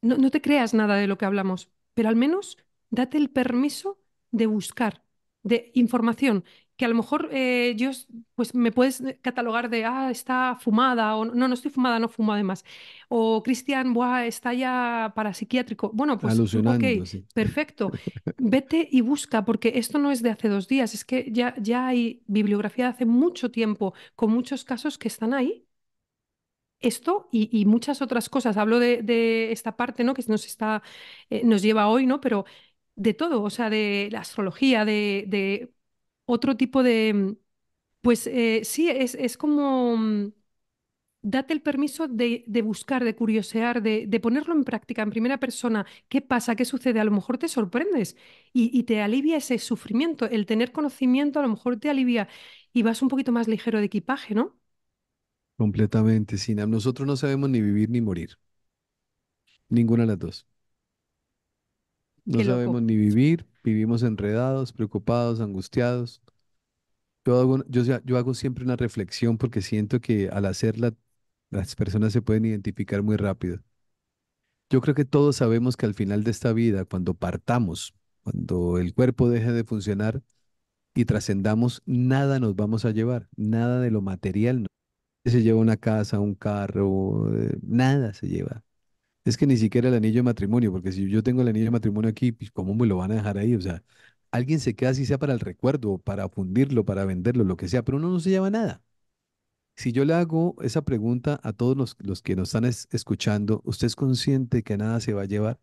no, te creas nada de lo que hablamos, pero al menos date el permiso de buscar, de información, que a lo mejor eh, yo, pues me puedes catalogar de, ah, está fumada, o no, no estoy fumada, no fumo además. O Cristian, buah, está ya parapsiquiátrico. Bueno, pues, ok, perfecto. Vete y busca, porque esto no es de hace dos días, es que ya, ya hay bibliografía de hace mucho tiempo, con muchos casos que están ahí esto y, muchas otras cosas. Hablo de, esta parte ¿no? que nos, está, eh, nos lleva hoy, ¿no? pero de todo, o sea, de la astrología, de, otro tipo de... Mm, pues eh, sí, es, como... Mm, date el permiso de, buscar, de curiosear, de, ponerlo en práctica en primera persona. ¿Qué pasa? ¿Qué sucede? A lo mejor te sorprendes y te alivia ese sufrimiento. El tener conocimiento a lo mejor te alivia y vas un poquito más ligero de equipaje, ¿no? Completamente, sin Nosotros no sabemos ni vivir ni morir. Ninguna de las dos. No sabemos ni vivir, vivimos enredados, preocupados, angustiados. Yo hago, yo hago siempre una reflexión porque siento que al hacerla las personas se pueden identificar muy rápido. Yo creo que todos sabemos que al final de esta vida, cuando partamos, cuando el cuerpo deje de funcionar y trascendamos, nada nos vamos a llevar, nada de lo material se lleva una casa, un carro, eh, nada se lleva. Es que ni siquiera el anillo de matrimonio, porque si yo tengo el anillo de matrimonio aquí, pues, ¿cómo me lo van a dejar ahí? O sea, alguien se queda si sea para el recuerdo, para fundirlo, para venderlo, lo que sea, pero uno no se lleva nada. Si yo le hago esa pregunta a todos los, que nos están escuchando, ¿usted es consciente que nada se va a llevar?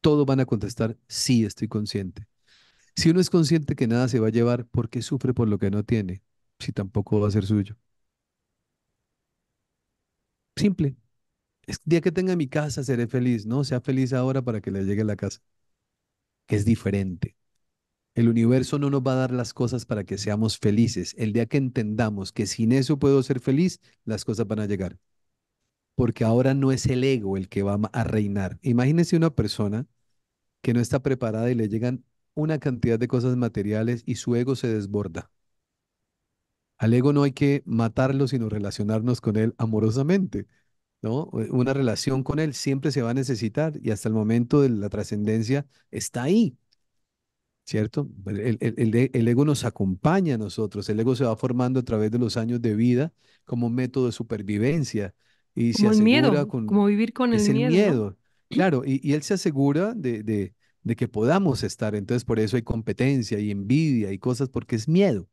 Todos van a contestar, sí, estoy consciente. Si uno es consciente que nada se va a llevar, ¿por qué sufre por lo que no tiene? Si tampoco va a ser suyo. Simple. Es día que tenga mi casa, seré feliz. No, sea feliz ahora para que le llegue la casa. Que es diferente. El universo no nos va a dar las cosas para que seamos felices. El día que entendamos que sin eso puedo ser feliz, las cosas van a llegar. Porque ahora no es el ego el que va a reinar. Imagínense una persona que no está preparada y le llegan una cantidad de cosas materiales y su ego se desborda. Al ego no hay que matarlo, sino relacionarnos con él amorosamente. ¿no? Eh, una relación con él siempre se va a necesitar y hasta el momento de la trascendencia está ahí. ¿Cierto? Pues, el, el, ego nos acompaña a nosotros, el ego se va formando a través de los años de vida como método de supervivencia y se miedo, como vivir con el miedo. miedo. Claro, y, él se asegura de, de que podamos estar, entonces por eso hay competencia y envidia y cosas porque es miedo.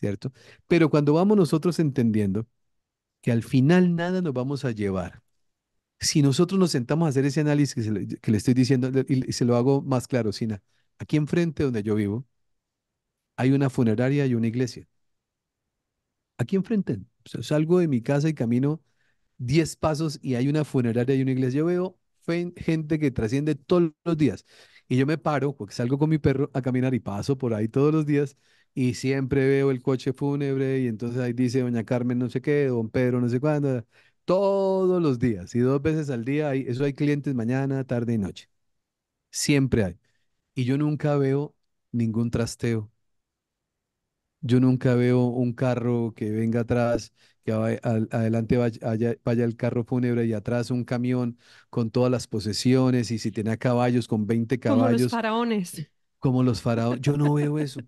¿cierto? Pero cuando vamos nosotros entendiendo que al final nada nos vamos a llevar, si nosotros nos sentamos a hacer ese análisis que, le, que le, estoy diciendo, y se lo hago más claro, Sina, aquí enfrente donde yo vivo, hay una funeraria y una iglesia. Aquí enfrente, salgo de mi casa y camino 10 pasos y hay una funeraria y una iglesia. Yo veo gente que trasciende todos los días. Y yo me paro, porque salgo con mi perro a caminar y paso por ahí todos los días y siempre veo el coche fúnebre y entonces ahí dice doña Carmen no sé qué, don Pedro no sé cuándo, todos los días y dos veces al día, eso hay clientes mañana, tarde y noche. Siempre hay. Y yo nunca veo ningún trasteo. Yo nunca veo un carro que venga atrás, que adelante vaya, el carro fúnebre y atrás un camión con todas las posesiones y si tenía caballos con 20 caballos. Como los faraones. Como los faraones. Yo no veo eso.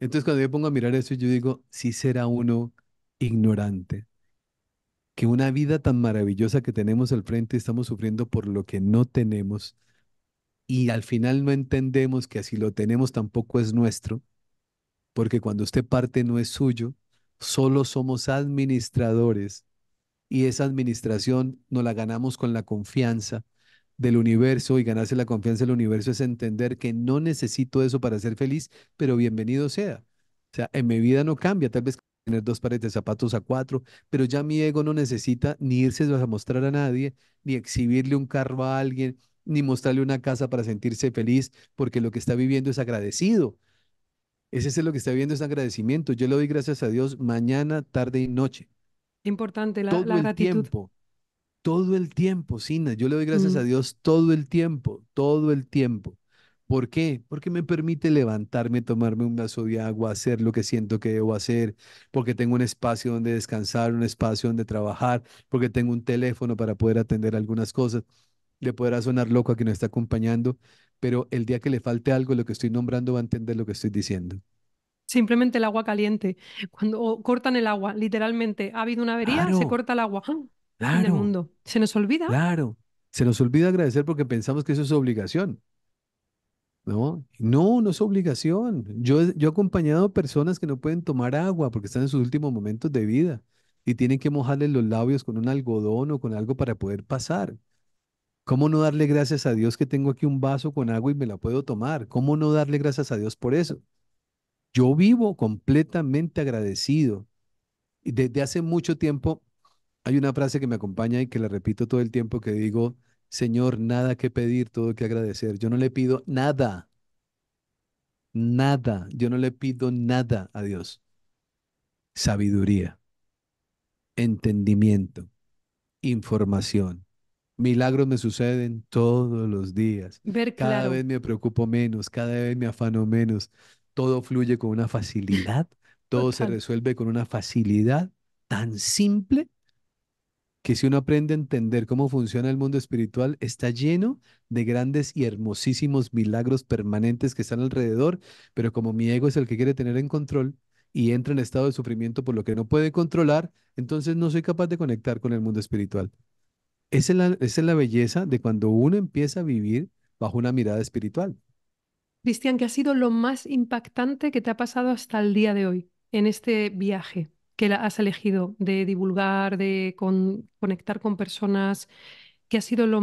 Entonces cuando yo pongo a mirar eso, yo digo, si sí será uno ignorante, que una vida tan maravillosa que tenemos al frente estamos sufriendo por lo que no tenemos y al final no entendemos que así lo tenemos tampoco es nuestro, porque cuando usted parte no es suyo, solo somos administradores y esa administración no la ganamos con la confianza del universo y ganarse la confianza del universo es entender que no necesito eso para ser feliz, pero bienvenido sea. O sea, en mi vida no cambia, tal vez tener dos pares de zapatos a cuatro, pero ya mi ego no necesita ni irse a mostrar a nadie, ni exhibirle un carro a alguien, ni mostrarle una casa para sentirse feliz, porque lo que está viviendo es agradecido. Ese es lo que está viviendo, es agradecimiento. Yo le doy gracias a Dios mañana, tarde y noche. Importante la, Todo tiempo. Todo el tiempo, Sina. Yo le doy gracias a mm. Dios todo el tiempo, todo el tiempo. ¿Por qué? Porque me permite levantarme, tomarme un vaso de agua, hacer lo que siento que debo hacer, porque tengo un espacio donde descansar, un espacio donde trabajar, porque tengo un teléfono para poder atender algunas cosas. Le podrá sonar loco a quien nos está acompañando, pero el día que le falte algo, lo que estoy nombrando va a entender lo que estoy diciendo. Simplemente el agua caliente. Cuando cortan el agua, literalmente, ha habido una avería, se corta el agua mundo. Se nos olvida. Claro. Se nos olvida agradecer porque pensamos que eso es obligación. No, no, no es obligación. Yo, yo he acompañado a personas que no pueden tomar agua porque están en sus últimos momentos de vida y tienen que mojarles los labios con un algodón o con algo para poder pasar. ¿Cómo no darle gracias a Dios que tengo aquí un vaso con agua y me la puedo tomar? ¿Cómo no darle gracias a Dios por eso? Yo vivo completamente agradecido. Y desde hace mucho tiempo hay una frase que me acompaña y que la repito todo el tiempo que digo, Señor, nada que pedir, todo que agradecer. Yo no le pido nada, nada, yo no le pido nada a Dios. Sabiduría, entendimiento, información. Milagros me suceden todos los días. Cada vez me preocupo menos, cada vez me afano menos. Todo fluye con una facilidad, todo se resuelve con una facilidad tan simple que si uno aprende a entender cómo funciona el mundo espiritual, está lleno de grandes y hermosísimos milagros permanentes que están alrededor, pero como mi ego es el que quiere tener en control y entra en estado de sufrimiento por lo que no puede controlar, entonces no soy capaz de conectar con el mundo espiritual. Esa es la, belleza de cuando uno empieza a vivir bajo una mirada espiritual. Cristian, ¿qué ha sido lo más impactante que te ha pasado hasta el día de hoy en este viaje? que has elegido de divulgar, de conectar con personas, ¿qué ha sido lo,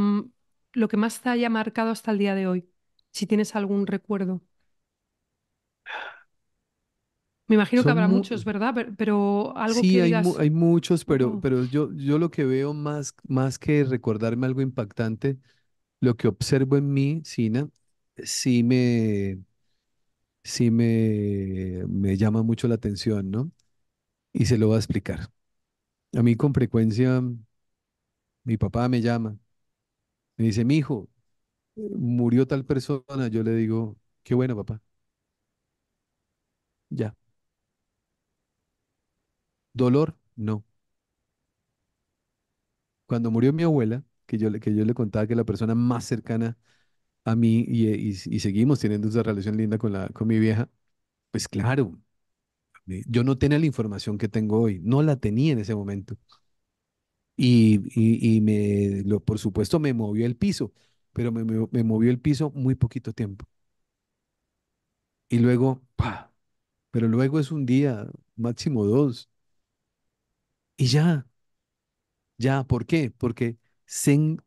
lo que más te haya marcado hasta el día de hoy? Si tienes algún recuerdo. Me imagino que habrá muchos, ¿verdad? Pero, algo sí, hay, hay muchos, pero, oh. pero yo, yo lo que veo más, más que recordarme algo impactante, lo que observo en mí, Sina, sí me, sí me, me llama mucho la atención, ¿no? y se lo va a explicar. A mí con frecuencia mi papá me llama, me dice, mi hijo, murió tal persona, yo le digo, qué bueno, papá. Ya. Dolor, no. Cuando murió mi abuela, que yo, que yo le contaba que la persona más cercana a mí y, seguimos teniendo esa relación linda con, la, con mi vieja, pues claro, eh, yo no tenía la información que tengo hoy, no la tenía en ese momento. Y, me, por supuesto me movió el piso, pero me, movió el piso muy poquito tiempo. Y luego, ¡pah! pero luego es un día, máximo dos. Y ya, ya, ¿por qué? Porque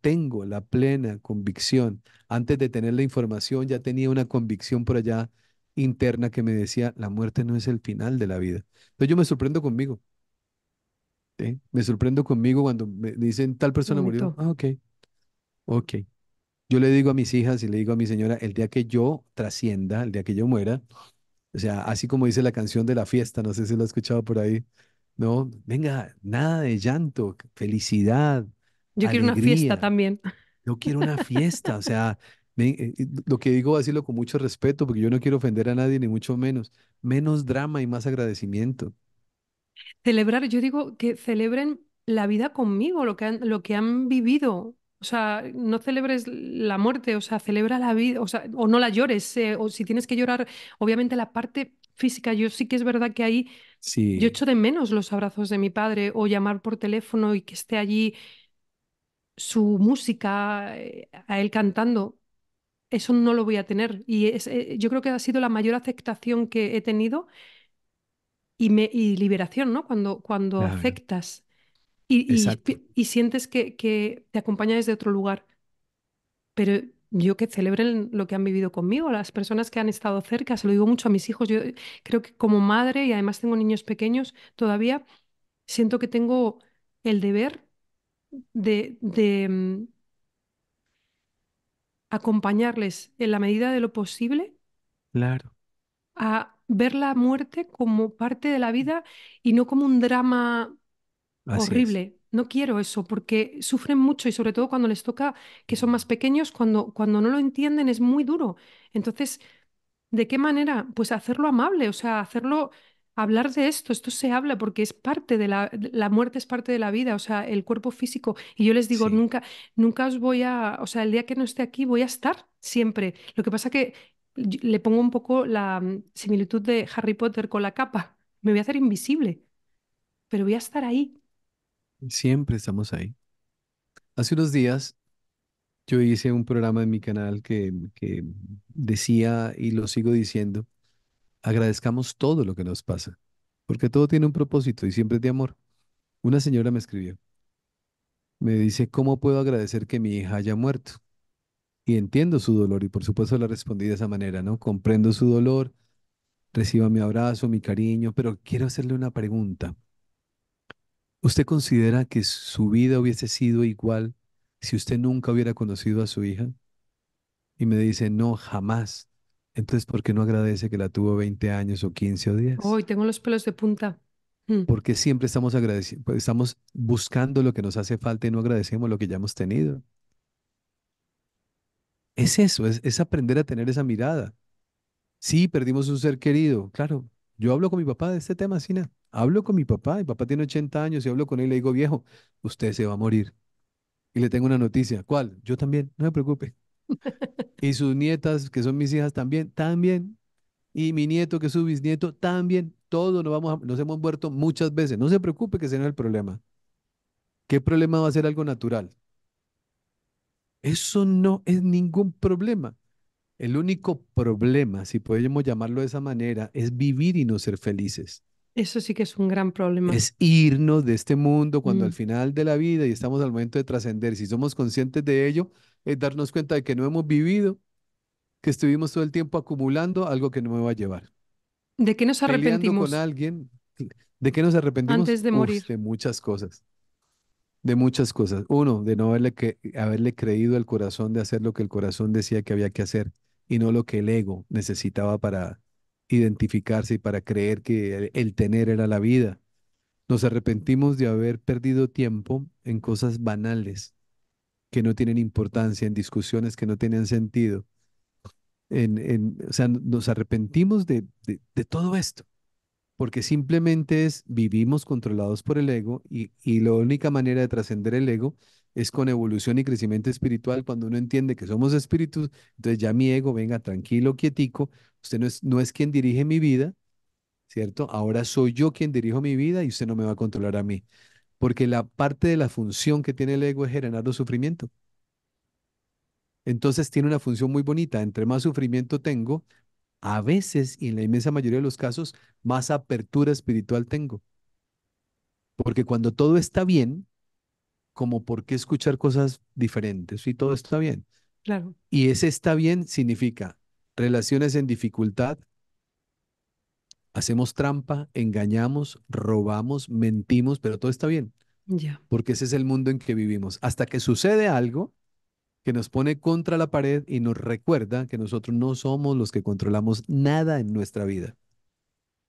tengo la plena convicción. Antes de tener la información, ya tenía una convicción por allá interna que me decía, la muerte no es el final de la vida. Entonces yo me sorprendo conmigo. Me sorprendo conmigo cuando me dicen tal persona murió. Ah, ok. Ok. Yo le digo a mis hijas y le digo a mi señora, el día que yo trascienda, el día que yo muera, o sea, así como dice la canción de la fiesta, no sé si lo he escuchado por ahí, ¿no? Venga, nada de llanto, felicidad. Yo quiero una fiesta también. Yo quiero una fiesta, o sea, eh, lo que digo, decirlo con mucho respeto, porque yo no quiero ofender a nadie, ni mucho menos. Menos drama y más agradecimiento. Celebrar, yo digo que celebren la vida conmigo, lo que han, lo que han vivido. O sea, no celebres la muerte, o sea, celebra la vida, o sea, o no la llores, eh, o si tienes que llorar, obviamente la parte física, yo sí que es verdad que ahí yo echo de menos los abrazos de mi padre o llamar por teléfono y que esté allí su música, eh, a él cantando, eso no lo voy a tener. Y es, eh, yo creo que ha sido la mayor aceptación que he tenido y, me, y liberación, ¿no? Cuando, cuando aceptas y, y, sientes que, que, te acompaña desde otro lugar. Pero yo que celebren lo que han vivido conmigo, las personas que han estado cerca, se lo digo mucho a mis hijos, yo eh, creo que como madre, y además tengo niños pequeños, todavía siento que tengo el deber de, de mm, acompañarles en la medida de lo posible. Claro. A ver la muerte como parte de la vida y no como un drama horrible. No quiero eso porque sufren mucho y sobre todo cuando les toca que son más mm. pequeños, cuando, cuando no lo entienden es muy duro. Entonces, ¿de qué manera? Pues hacerlo amable, o sea, hacerlo hablar de esto, esto se habla porque es parte de la, la muerte es parte de la vida, o sea, el cuerpo físico. Y yo les digo, nunca, nunca os voy a, o sea, el día que no esté aquí voy a estar siempre. Lo que pasa que le pongo un poco la mm, similitud de Harry Potter con la capa. Me voy a hacer invisible, pero voy a estar ahí. Siempre estamos ahí. Hace unos días yo hice un programa en mi canal que, que decía, y lo sigo diciendo, agradezcamos todo lo que nos pasa, porque todo tiene un propósito y siempre es de amor. Una señora me escribió, me dice, ¿cómo puedo agradecer que mi hija haya muerto? Y entiendo su dolor y por supuesto la respondí de esa manera, ¿no? Comprendo su dolor, reciba mi abrazo, mi cariño, pero quiero hacerle una pregunta. ¿Usted considera que su vida hubiese sido igual si usted nunca hubiera conocido a su hija? Y me dice, no, jamás. Entonces, ¿por qué no agradece que la tuvo 20 años o 15 o 10? Hoy tengo los pelos de punta. Mm. Porque siempre estamos agradeciendo, pues, estamos buscando lo que nos hace falta y no agradecemos lo que ya hemos tenido. Es eso, es, es aprender a tener esa mirada. Sí, perdimos un ser querido. Claro, yo hablo con mi papá de este tema, Sina. Hablo con mi papá, mi papá tiene 80 años y hablo con él y le digo, viejo, usted se va a morir. Y le tengo una noticia. ¿Cuál? Yo también, no me preocupe y sus nietas, que son mis hijas también, también. Y mi nieto, que es su bisnieto, también. Todos nos, vamos nos hemos muerto muchas veces. No se preocupe que ese no es el problema. ¿Qué problema va a ser algo natural? Eso no es ningún problema. El único problema, si podemos llamarlo de esa manera, es vivir y no ser felices. Eso sí que es un gran problema. Es irnos de este mundo cuando al mm. final de la vida y estamos al momento de trascender, si somos conscientes de ello, es darnos cuenta de que no hemos vivido, que estuvimos todo el tiempo acumulando algo que no me va a llevar. ¿De qué nos arrepentimos? con alguien, ¿de qué nos arrepentimos? Antes de morir. de muchas cosas. De muchas cosas. Uno, de no haberle, haberle creído al corazón de hacer lo que el corazón decía que había que hacer y no lo que el ego necesitaba para identificarse y para creer que el tener era la vida. Nos arrepentimos de haber perdido tiempo en cosas banales, que no tienen importancia, en discusiones que no tienen sentido. En, o sea, nos arrepentimos de, todo esto, porque simplemente es vivimos controlados por el ego y, la única manera de trascender el ego es con evolución y crecimiento espiritual. Cuando uno entiende que somos espíritus, entonces ya mi ego, venga, tranquilo, quietico, usted no es, no es quien dirige mi vida, ¿cierto? Ahora soy yo quien dirijo mi vida y usted no me va a controlar a mí. Porque la parte de la función que tiene el ego es generar sufrimiento. Entonces tiene una función muy bonita. Entre más sufrimiento tengo, a veces y en la inmensa mayoría de los casos, más apertura espiritual tengo. Porque cuando todo está bien, como por qué escuchar cosas diferentes si todo está bien. Claro. Y ese está bien significa relaciones en dificultad, hacemos trampa, engañamos, robamos, mentimos, pero todo está bien. Porque ese es el mundo en que vivimos. Hasta que sucede algo que nos pone contra la pared y nos recuerda que nosotros no somos los que controlamos nada en nuestra vida.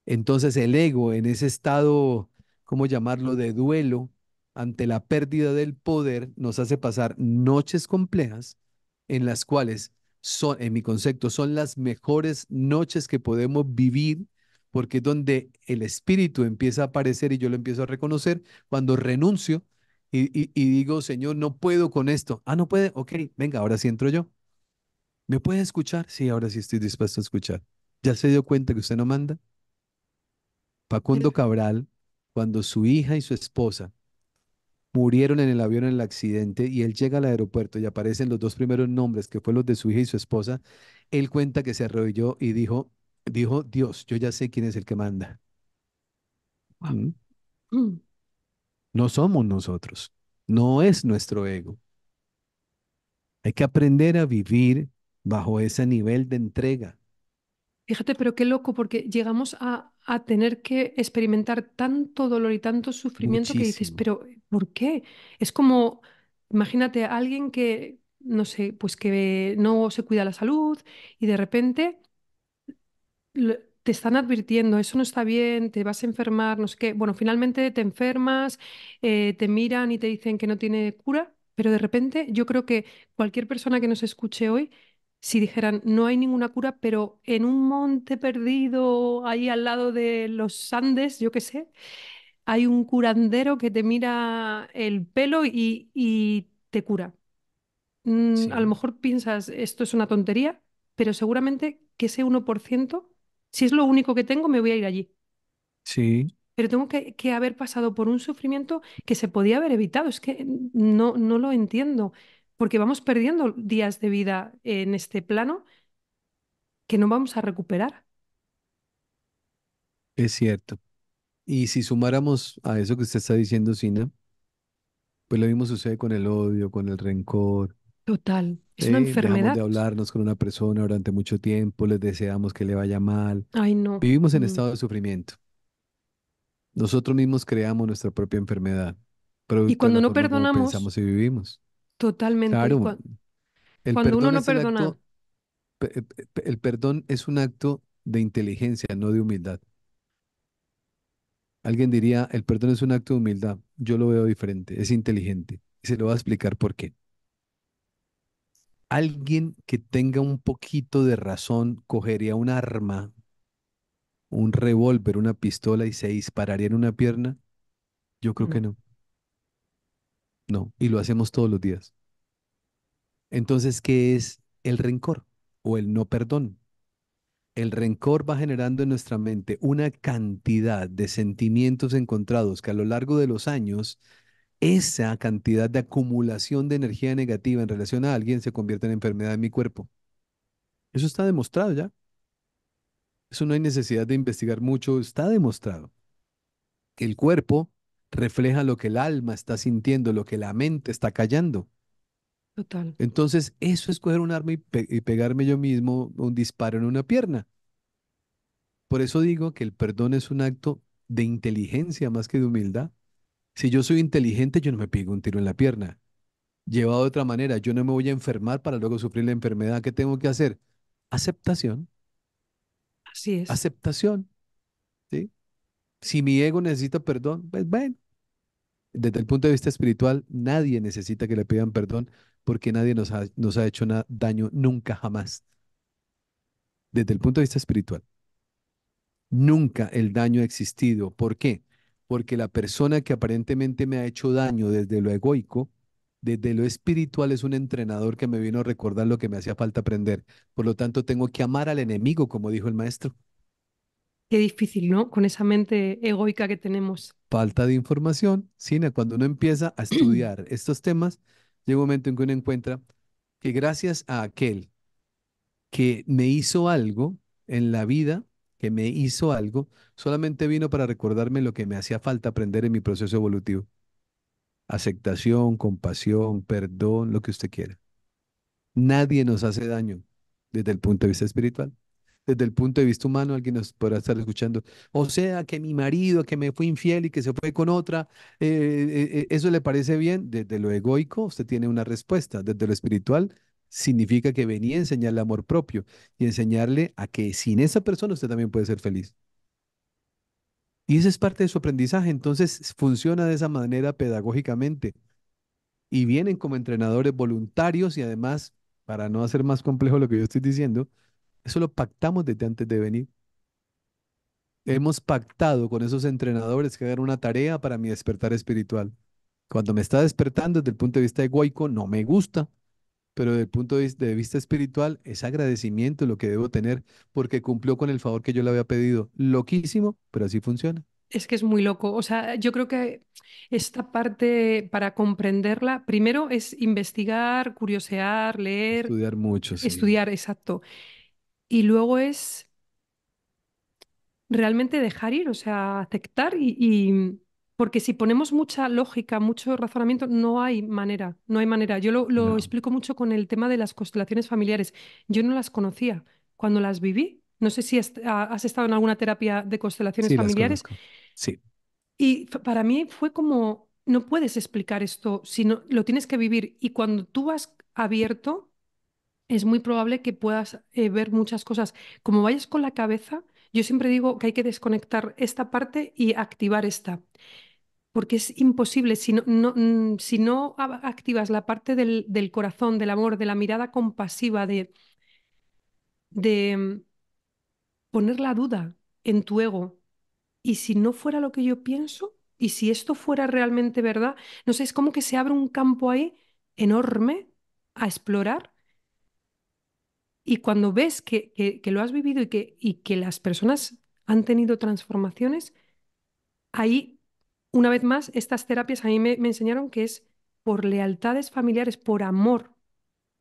Entonces el ego en ese estado, ¿cómo llamarlo?, de duelo ante la pérdida del poder, nos hace pasar noches complejas en las cuales son, en mi concepto, son las mejores noches que podemos vivir porque es donde el espíritu empieza a aparecer y yo lo empiezo a reconocer cuando renuncio y, digo, Señor, no puedo con esto. Ah, no puede, ok, venga, ahora sí entro yo. ¿Me puede escuchar? Sí, ahora sí estoy dispuesto a escuchar. ¿Ya se dio cuenta que usted no manda? Facundo Cabral, cuando su hija y su esposa murieron en el avión en el accidente y él llega al aeropuerto y aparecen los dos primeros nombres, que fue los de su hija y su esposa, él cuenta que se arrodilló y dijo, dijo Dios, yo ya sé quién es el que manda. Mm. Mm. No somos nosotros, no es nuestro ego. Hay que aprender a vivir bajo ese nivel de entrega. Fíjate, pero qué loco, porque llegamos a, tener que experimentar tanto dolor y tanto sufrimiento que dices, pero ¿por qué? Es como, imagínate a alguien que, no sé, pues que no se cuida la salud y de repente te están advirtiendo, eso no está bien, te vas a enfermar, no sé qué. Bueno, finalmente te enfermas, eh, te miran y te dicen que no tiene cura, pero de repente yo creo que cualquier persona que nos escuche hoy, si dijeran, no hay ninguna cura, pero en un monte perdido ahí al lado de los Andes, yo qué sé, hay un curandero que te mira el pelo y, te cura. Mm, a lo mejor piensas, esto es una tontería, pero seguramente que ese 1% si es lo único que tengo, me voy a ir allí. Sí. Pero tengo que, haber pasado por un sufrimiento que se podía haber evitado. Es que no, no lo entiendo, porque vamos perdiendo días de vida en este plano que no vamos a recuperar. Es cierto. Y si sumáramos a eso que usted está diciendo, Sina, pues lo mismo sucede con el odio, con el rencor, Total, es una enfermedad. Eh, dejamos enfermedad. de hablarnos con una persona durante mucho tiempo, les deseamos que le vaya mal. Ay, no. Vivimos en mm. estado de sufrimiento. Nosotros mismos creamos nuestra propia enfermedad, Y cuando no perdonamos, pensamos y vivimos. totalmente, Claro, cuando uno no perdona, eh, el perdón es un acto de inteligencia, no de humildad. Alguien diría, el perdón es un acto de humildad. Yo lo veo diferente, es inteligente. Y se lo voy a explicar por qué alguien que tenga un poquito de razón cogería un arma, un revólver, una pistola y se dispararía en una pierna? Yo creo mm. que no. No, y lo hacemos todos los días. Entonces, ¿qué es el rencor o el no perdón? El rencor va generando en nuestra mente una cantidad de sentimientos encontrados que a lo largo de los años esa cantidad de acumulación de energía negativa en relación a alguien se convierte en enfermedad en mi cuerpo. Eso está demostrado ya. Eso no hay necesidad de investigar mucho, está demostrado. Que el cuerpo refleja lo que el alma está sintiendo, lo que la mente está callando. Entonces, eso es coger un arma y pegarme yo mismo un disparo en una pierna. Por eso digo que el perdón es un acto de inteligencia más que de humildad. Si yo soy inteligente, yo no me pego un tiro en la pierna. Llevado de otra manera, yo no me voy a enfermar para luego sufrir la enfermedad. ¿Qué tengo que hacer? Aceptación. Así es. Aceptación. ¿sí? Si mi ego necesita perdón, pues ven. Desde el punto de vista espiritual, nadie necesita que le pidan perdón porque nadie nos ha, nos ha hecho daño nunca, jamás. Desde el punto de vista espiritual. Nunca el daño ha existido. ¿Por qué? porque la persona que aparentemente me ha hecho daño desde lo egoico, desde lo espiritual, es un entrenador que me vino a recordar lo que me hacía falta aprender. Por lo tanto, tengo que amar al enemigo, como dijo el maestro. Qué difícil, ¿no? Con esa mente egoica que tenemos. Falta de información. Sina, cuando uno empieza a estudiar estos temas, llega un momento en que uno encuentra que gracias a aquel que me hizo algo en la vida, que me hizo algo, solamente vino para recordarme lo que me hacía falta aprender en mi proceso evolutivo. Aceptación, compasión, perdón, lo que usted quiera. Nadie nos hace daño desde el punto de vista espiritual. Desde el punto de vista humano, alguien nos podrá estar escuchando. O sea, que mi marido, que me fue infiel y que se fue con otra, eh, eh, eh, ¿eso le parece bien? Desde lo egoico, usted tiene una respuesta. Desde lo espiritual, significa que venía a enseñarle amor propio y enseñarle a que sin esa persona usted también puede ser feliz. Y esa es parte de su aprendizaje, entonces funciona de esa manera pedagógicamente. Y vienen como entrenadores voluntarios y además, para no hacer más complejo lo que yo estoy diciendo, eso lo pactamos desde antes de venir. Hemos pactado con esos entrenadores que dar una tarea para mi despertar espiritual. Cuando me está despertando desde el punto de vista egoico, no me gusta, pero desde el punto de vista espiritual es agradecimiento lo que debo tener porque cumplió con el favor que yo le había pedido. Loquísimo, pero así funciona. Es que es muy loco. O sea, yo creo que esta parte para comprenderla, primero es investigar, curiosear, leer. Estudiar mucho. Sí. Estudiar, exacto. Y luego es realmente dejar ir, o sea, aceptar y, y, porque si ponemos mucha lógica, mucho razonamiento, no hay manera, no hay manera. Yo lo, explico mucho con el tema de las constelaciones familiares. Yo no las conocía. Cuando las viví, no sé si has estado en alguna terapia de constelaciones familiares. sí. Y para mí fue como, no puedes explicar esto, sino lo tienes que vivir. Y cuando tú vas abierto, es muy probable que puedas eh, ver muchas cosas. Como vayas con la cabeza, yo siempre digo que hay que desconectar esta parte y activar esta porque es imposible, si no, mm, si no activas la parte del, corazón, del amor, de la mirada compasiva, de, de mm, poner la duda en tu ego, y si no fuera lo que yo pienso, y si esto fuera realmente verdad, no sé, es como que se abre un campo ahí enorme a explorar. Y cuando ves que, lo has vivido y que, y que las personas han tenido transformaciones, ahí una vez más, estas terapias a mí me, enseñaron que es por lealtades familiares, por amor.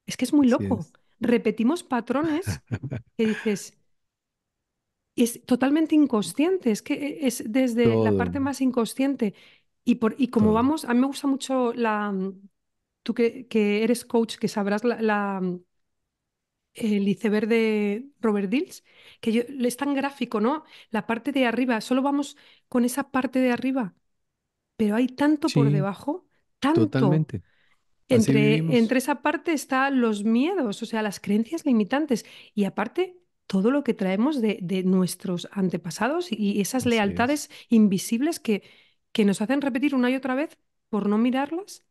Es que es muy loco. Repetimos patrones que dices, es totalmente inconsciente, es que eh, es desde la parte más inconsciente. Y, por, y como vamos, a mí me gusta mucho la... Tú que, que eres coach, que sabrás la, el iceberg de Robert Dills, que yo, es tan gráfico, ¿no? La parte de arriba, solo vamos con esa parte de arriba pero hay tanto por debajo, tanto. Totalmente. Entre, entre esa parte están los miedos, o sea, las creencias limitantes. Y aparte, todo lo que traemos de, nuestros antepasados y esas lealtades invisibles que, que nos hacen repetir una y otra vez por no mirarlas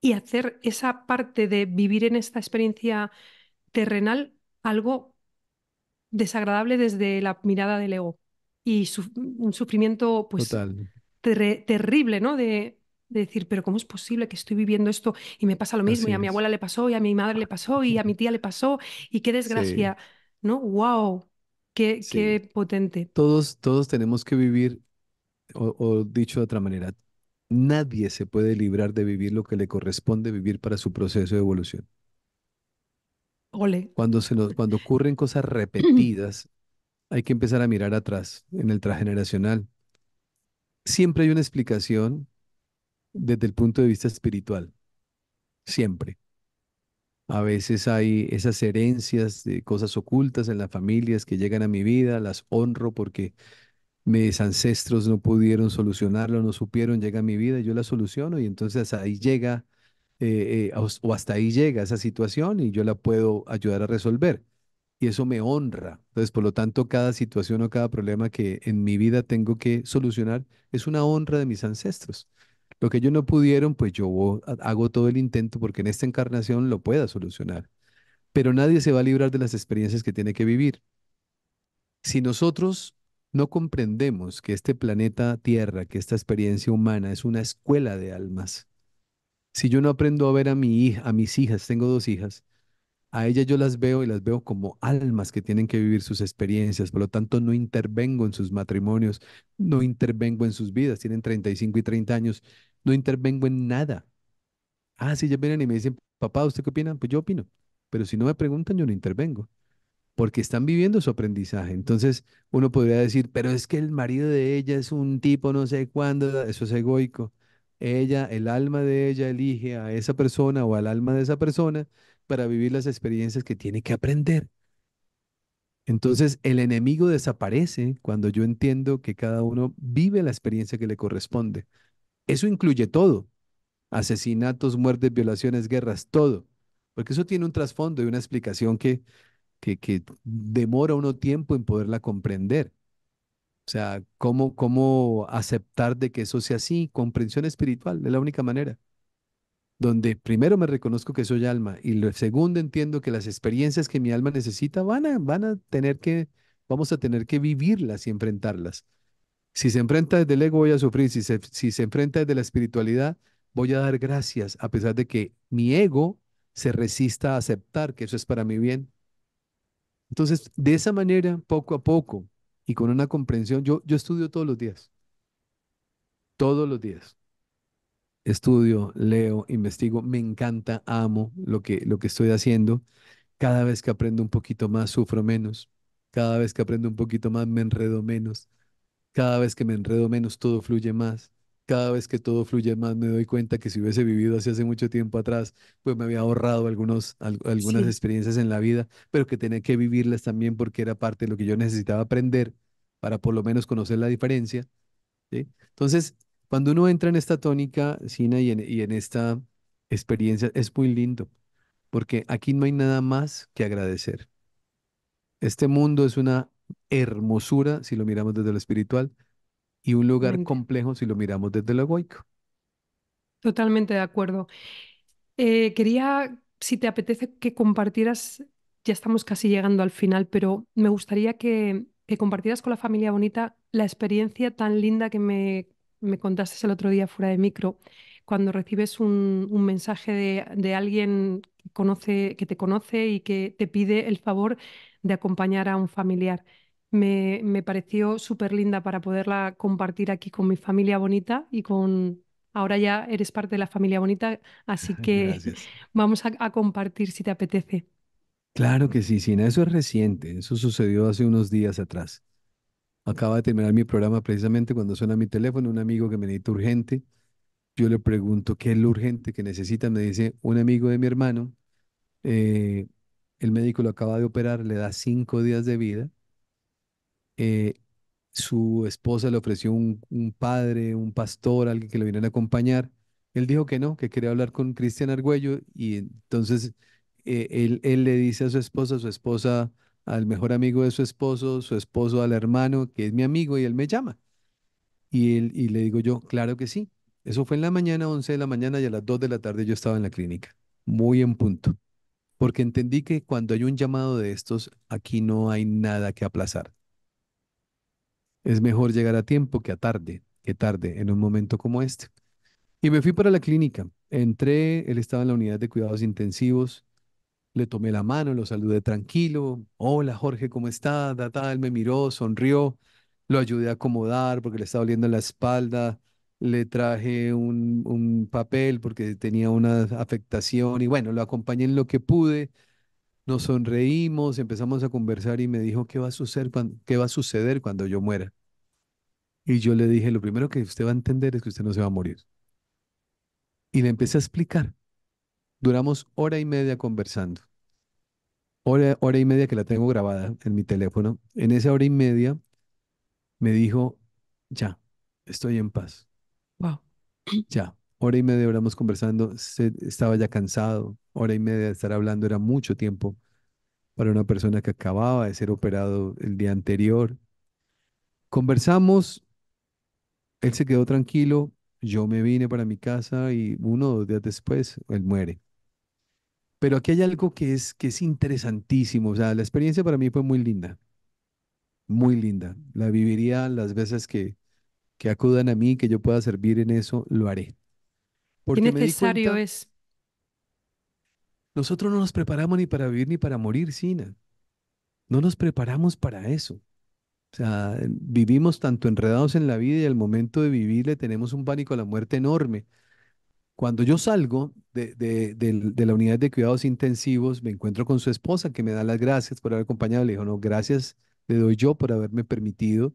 y hacer esa parte de vivir en esta experiencia terrenal algo desagradable desde la mirada del ego y un sufrimiento pues Total terrible, ¿no? De, decir, pero ¿cómo es posible que estoy viviendo esto y me pasa lo mismo? y a mi abuela le pasó, y a mi madre le pasó, y a mi tía le pasó, y qué desgracia, ¿no? ¡Wow! Qué, qué, potente. Todos, todos tenemos que vivir, o, dicho de otra manera, nadie se puede librar de vivir lo que le corresponde vivir para su proceso de evolución. Ole. Cuando, se nos, cuando ocurren cosas repetidas, hay que empezar a mirar atrás en el transgeneracional, siempre hay una explicación desde el punto de vista espiritual. Siempre. A veces hay esas herencias de cosas ocultas en las familias que llegan a mi vida, las honro porque mis ancestros no pudieron solucionarlo, no supieron, llega a mi vida, yo la soluciono y entonces ahí llega eh, eh, o hasta ahí llega esa situación y yo la puedo ayudar a resolver y eso me honra. Entonces, por lo tanto, cada situación o cada problema que en mi vida tengo que solucionar es una honra de mis ancestros. Lo que ellos no pudieron, pues yo hago todo el intento porque en esta encarnación lo pueda solucionar. Pero nadie se va a librar de las experiencias que tiene que vivir. Si nosotros no comprendemos que este planeta Tierra, que esta experiencia humana es una escuela de almas, si yo no aprendo a ver a mi hija, a mis hijas, tengo dos hijas, a ella yo las veo y las veo como almas que tienen que vivir sus experiencias, por lo tanto no intervengo en sus matrimonios, no intervengo en sus vidas, tienen 35 y 30 años, no intervengo en nada. Ah, si ellas vienen y me dicen, papá, ¿usted qué opina? Pues yo opino, pero si no me preguntan, yo no intervengo porque están viviendo su aprendizaje. Entonces, uno podría decir, pero es que el marido de ella es un tipo no sé cuándo, eso es egoico. Ella, el alma de ella elige a esa persona o al alma de esa persona para vivir las experiencias que tiene que aprender. Entonces el enemigo desaparece cuando yo entiendo que cada uno vive la experiencia que le corresponde. Eso incluye todo. Asesinatos, muertes, violaciones, guerras, todo. Porque eso tiene un trasfondo y una explicación que, que, demora uno tiempo en poderla comprender. O sea, ¿cómo, cómo aceptar de que eso sea así? Comprensión espiritual, es la única manera donde primero me reconozco que soy alma y lo segundo entiendo que las experiencias que mi alma necesita van a, van a tener que, vamos a tener que vivirlas y enfrentarlas. Si se enfrenta desde el ego voy a sufrir, si se, enfrenta desde la espiritualidad voy a dar gracias a pesar de que mi ego se resista a aceptar que eso es para mi bien. Entonces, de esa manera, poco a poco y con una comprensión, yo, yo estudio todos los días, todos los días estudio, leo, investigo, me encanta, amo lo que, lo que estoy haciendo. Cada vez que aprendo un poquito más, sufro menos. Cada vez que aprendo un poquito más, me enredo menos. Cada vez que me enredo menos, todo fluye más. Cada vez que todo fluye más, me doy cuenta que si hubiese vivido así hace mucho tiempo atrás, pues me había ahorrado algunos, algunas experiencias en la vida, pero que tenía que vivirlas también porque era parte de lo que yo necesitaba aprender para por lo menos conocer la diferencia. ¿sí? Entonces, cuando uno entra en esta tónica, Sina, y en, esta experiencia, es muy lindo, porque aquí no hay nada más que agradecer. Este mundo es una hermosura si lo miramos desde lo espiritual y un lugar complejo si lo miramos desde lo egoico. Totalmente de acuerdo. Eh, quería, si te apetece, que compartieras, ya estamos casi llegando al final, pero me gustaría que, que compartieras con la familia bonita la experiencia tan linda que me me contaste el otro día fuera de micro, cuando recibes un, mensaje de, alguien que, conoce, que te conoce y que te pide el favor de acompañar a un familiar. Me, pareció súper linda para poderla compartir aquí con mi familia bonita y con... Ahora ya eres parte de la familia bonita, así que vamos a, a, compartir si te apetece. Claro que sí, Sina. Eso es reciente. Eso sucedió hace unos días atrás. Acaba de terminar mi programa precisamente cuando suena mi teléfono, un amigo que me necesita urgente. Yo le pregunto qué es lo urgente que necesita. Me dice, un amigo de mi hermano, eh, el médico lo acaba de operar, le da cinco días de vida. Eh, su esposa le ofreció un, padre, un pastor, alguien que le viniera a acompañar. Él dijo que no, que quería hablar con Cristian Argüello y entonces eh, él, él, le dice a su esposa, su esposa al mejor amigo de su esposo, su esposo al hermano, que es mi amigo, y él me llama. Y, él, y le digo yo, claro que sí. Eso fue en la mañana, 11 de la mañana, y a las 2 de la tarde yo estaba en la clínica, muy en punto. Porque entendí que cuando hay un llamado de estos, aquí no hay nada que aplazar. Es mejor llegar a tiempo que a tarde, que tarde, en un momento como este. Y me fui para la clínica. Entré, él estaba en la unidad de cuidados intensivos. Le tomé la mano, lo saludé tranquilo. Hola Jorge, ¿cómo está? Él me miró, sonrió, lo ayudé a acomodar porque le estaba doliendo la espalda. Le traje un, papel porque tenía una afectación y bueno, lo acompañé en lo que pude. Nos sonreímos, empezamos a conversar y me dijo, ¿qué va a suceder qué va a suceder cuando yo muera? Y yo le dije, lo primero que usted va a entender es que usted no se va a morir. Y le empecé a explicar Duramos hora y media conversando. Hora, hora y media que la tengo grabada en mi teléfono. En esa hora y media me dijo, ya, estoy en paz. Wow. Ya, hora y media duramos conversando, se, estaba ya cansado, hora y media de estar hablando era mucho tiempo para una persona que acababa de ser operado el día anterior. Conversamos, él se quedó tranquilo, yo me vine para mi casa y uno o dos días después él muere. Pero aquí hay algo que es, que es interesantísimo. O sea, la experiencia para mí fue muy linda. Muy linda. La viviría las veces que, que acudan a mí, que yo pueda servir en eso, lo haré. Porque ¿Qué necesario es? Nosotros no nos preparamos ni para vivir ni para morir, Sina. No nos preparamos para eso. O sea, vivimos tanto enredados en la vida y al momento de vivir le tenemos un pánico a la muerte enorme. Cuando yo salgo de, la unidad de cuidados intensivos, me encuentro con su esposa que me da las gracias por haber acompañado. Le dijo, no, gracias le doy yo por haberme permitido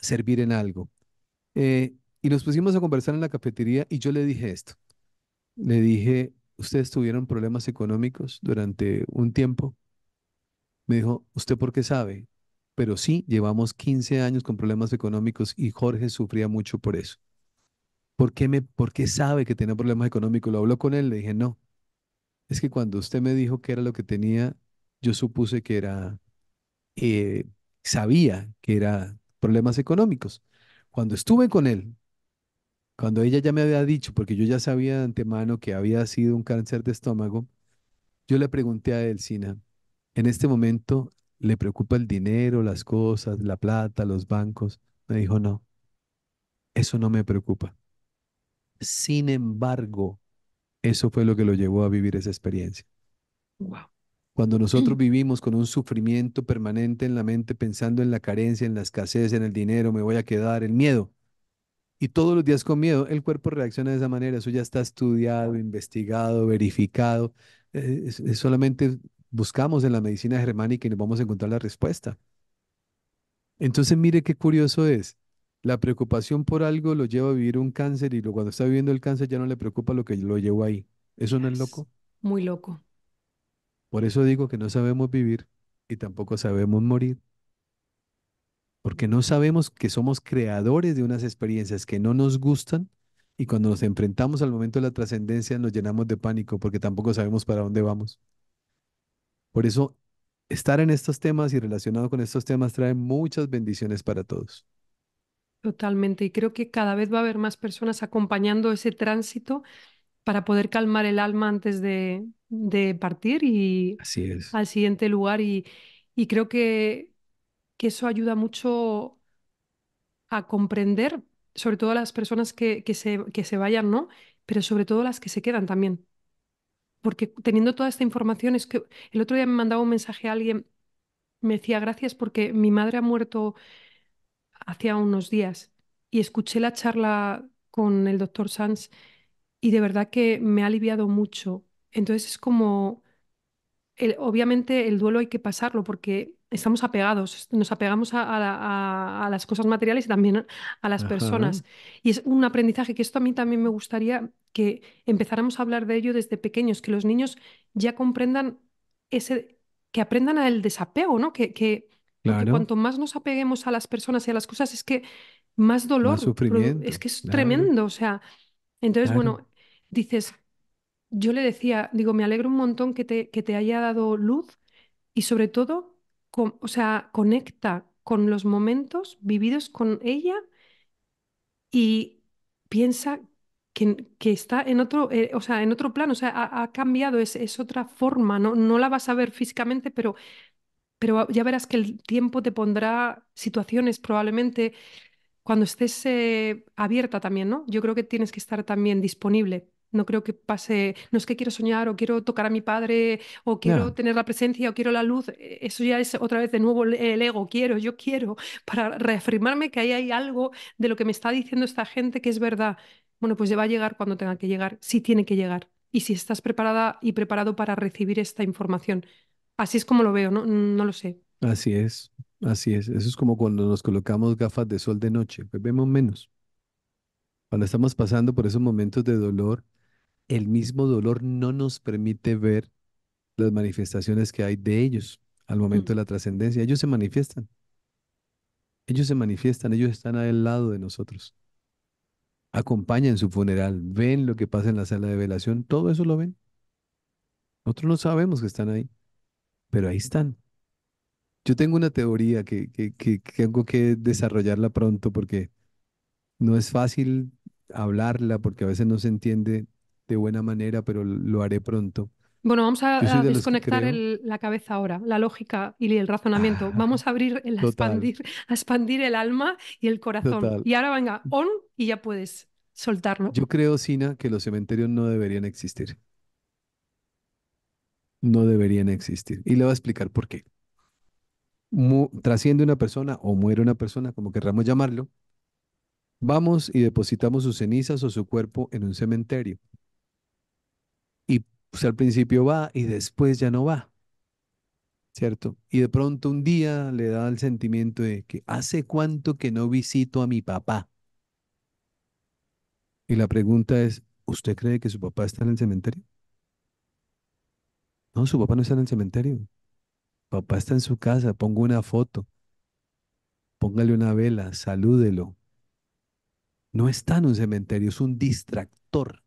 servir en algo. Eh, y nos pusimos a conversar en la cafetería y yo le dije esto. Le dije, ¿ustedes tuvieron problemas económicos durante un tiempo? Me dijo, ¿usted por qué sabe? Pero sí, llevamos 15 años con problemas económicos y Jorge sufría mucho por eso. ¿por qué, me, ¿por sabe que tenía problemas económicos? Lo habló con él, le dije, no. Es que cuando usted me dijo que era lo que tenía, yo supuse que era, eh, sabía que era problemas económicos. Cuando estuve con él, cuando ella ya me había dicho, porque yo ya sabía de antemano que había sido un cáncer de estómago, yo le pregunté a él, Sina, en este momento le preocupa el dinero, las cosas, la plata, los bancos. Me dijo, no, eso no me preocupa. Sin embargo, eso fue lo que lo llevó a vivir esa experiencia. Cuando nosotros mm. vivimos con un sufrimiento permanente en la mente, pensando en la carencia, en la escasez, en el dinero, me voy a quedar, el miedo. Y todos los días con miedo, el cuerpo reacciona de esa manera. Eso ya está estudiado, investigado, verificado. Eh, solamente buscamos en la medicina germánica y nos vamos a encontrar la respuesta. Entonces, mire qué curioso es. La preocupación por algo lo lleva a vivir un cáncer y cuando está viviendo el cáncer ya no le preocupa lo que lo llevó ahí. ¿Eso no es loco? Muy loco. Por eso digo que no sabemos vivir y tampoco sabemos morir. Porque no sabemos que somos creadores de unas experiencias que no nos gustan y cuando nos enfrentamos al momento de la trascendencia nos llenamos de pánico porque tampoco sabemos para dónde vamos. Por eso, estar en estos temas y relacionado con estos temas trae muchas bendiciones para todos. Totalmente. Y creo que cada vez va a haber más personas acompañando ese tránsito para poder calmar el alma antes de, partir y al siguiente lugar. Y, creo que, eso ayuda mucho a comprender, sobre todo a las personas que, se, que se vayan, ¿no? Pero sobre todo las que se quedan también. Porque teniendo toda esta información, es que el otro día me mandaba un mensaje a alguien, me decía, gracias porque mi madre ha muerto hacía unos días y escuché la charla con el doctor Sanz y de verdad que me ha aliviado mucho. Entonces es como, obviamente el duelo hay que pasarlo porque estamos apegados, nos apegamos a, las cosas materiales y también a las personas. Y es un aprendizaje que esto a mí también me gustaría que empezáramos a hablar de ello desde pequeños, que los niños ya comprendan ese, que aprendan el desapego, ¿no? que cuanto más nos apeguemos a las personas y a las cosas, es que más dolor. es que es tremendo. O sea, entonces, bueno, dices, yo le decía, digo, me alegro un montón que te, que te haya dado luz y sobre todo, o sea, conecta con los momentos vividos con ella y piensa que, que está en otro, eh, o sea, en otro plano, o sea, ha, cambiado, es, es, otra forma, ¿no? no la vas a ver físicamente, pero pero ya verás que el tiempo te pondrá situaciones probablemente cuando estés eh, abierta también, ¿no? Yo creo que tienes que estar también disponible. No creo que pase, no es que quiero soñar o quiero tocar a mi padre o quiero tener la presencia o quiero la luz. Eh, eso ya es otra vez de nuevo el ego, quiero, yo quiero, para reafirmarme que ahí hay algo de lo que me está diciendo esta gente que es verdad. Bueno, pues ya va a llegar cuando tenga que llegar, sí tiene que llegar. Y si estás preparada y preparado para recibir esta información, Así es como lo veo, no, no lo sé. Así es, así es. Eso es como cuando nos colocamos gafas de sol de noche, pues vemos menos. Cuando estamos pasando por esos momentos de dolor, el mismo dolor no nos permite ver las manifestaciones que hay de ellos al momento mm. de la trascendencia. Ellos se manifiestan. Ellos se manifiestan, ellos están al lado de nosotros. Acompañan su funeral, ven lo que pasa en la sala de velación, todo eso lo ven. Nosotros no sabemos que están ahí pero ahí están. Yo tengo una teoría que, tengo que desarrollarla pronto porque no es fácil hablarla porque a veces no se entiende de buena manera, pero lo haré pronto. Bueno, vamos a, desconectar la cabeza ahora, la lógica y el razonamiento. Ah, vamos a abrir, el, a expandir, a expandir el alma y el corazón. Y ahora venga, on y ya puedes soltarlo. Yo creo, Sina, que los cementerios no deberían existir no deberían existir. Y le voy a explicar por qué. trasciende una persona o muere una persona, como querramos llamarlo, vamos y depositamos sus cenizas o su cuerpo en un cementerio. Y pues, al principio va y después ya no va. ¿Cierto? Y de pronto un día le da el sentimiento de que hace cuánto que no visito a mi papá. Y la pregunta es, ¿usted cree que su papá está en el cementerio? No, su papá no está en el cementerio. Papá está en su casa, pongo una foto, póngale una vela, salúdelo. No está en un cementerio, es un distractor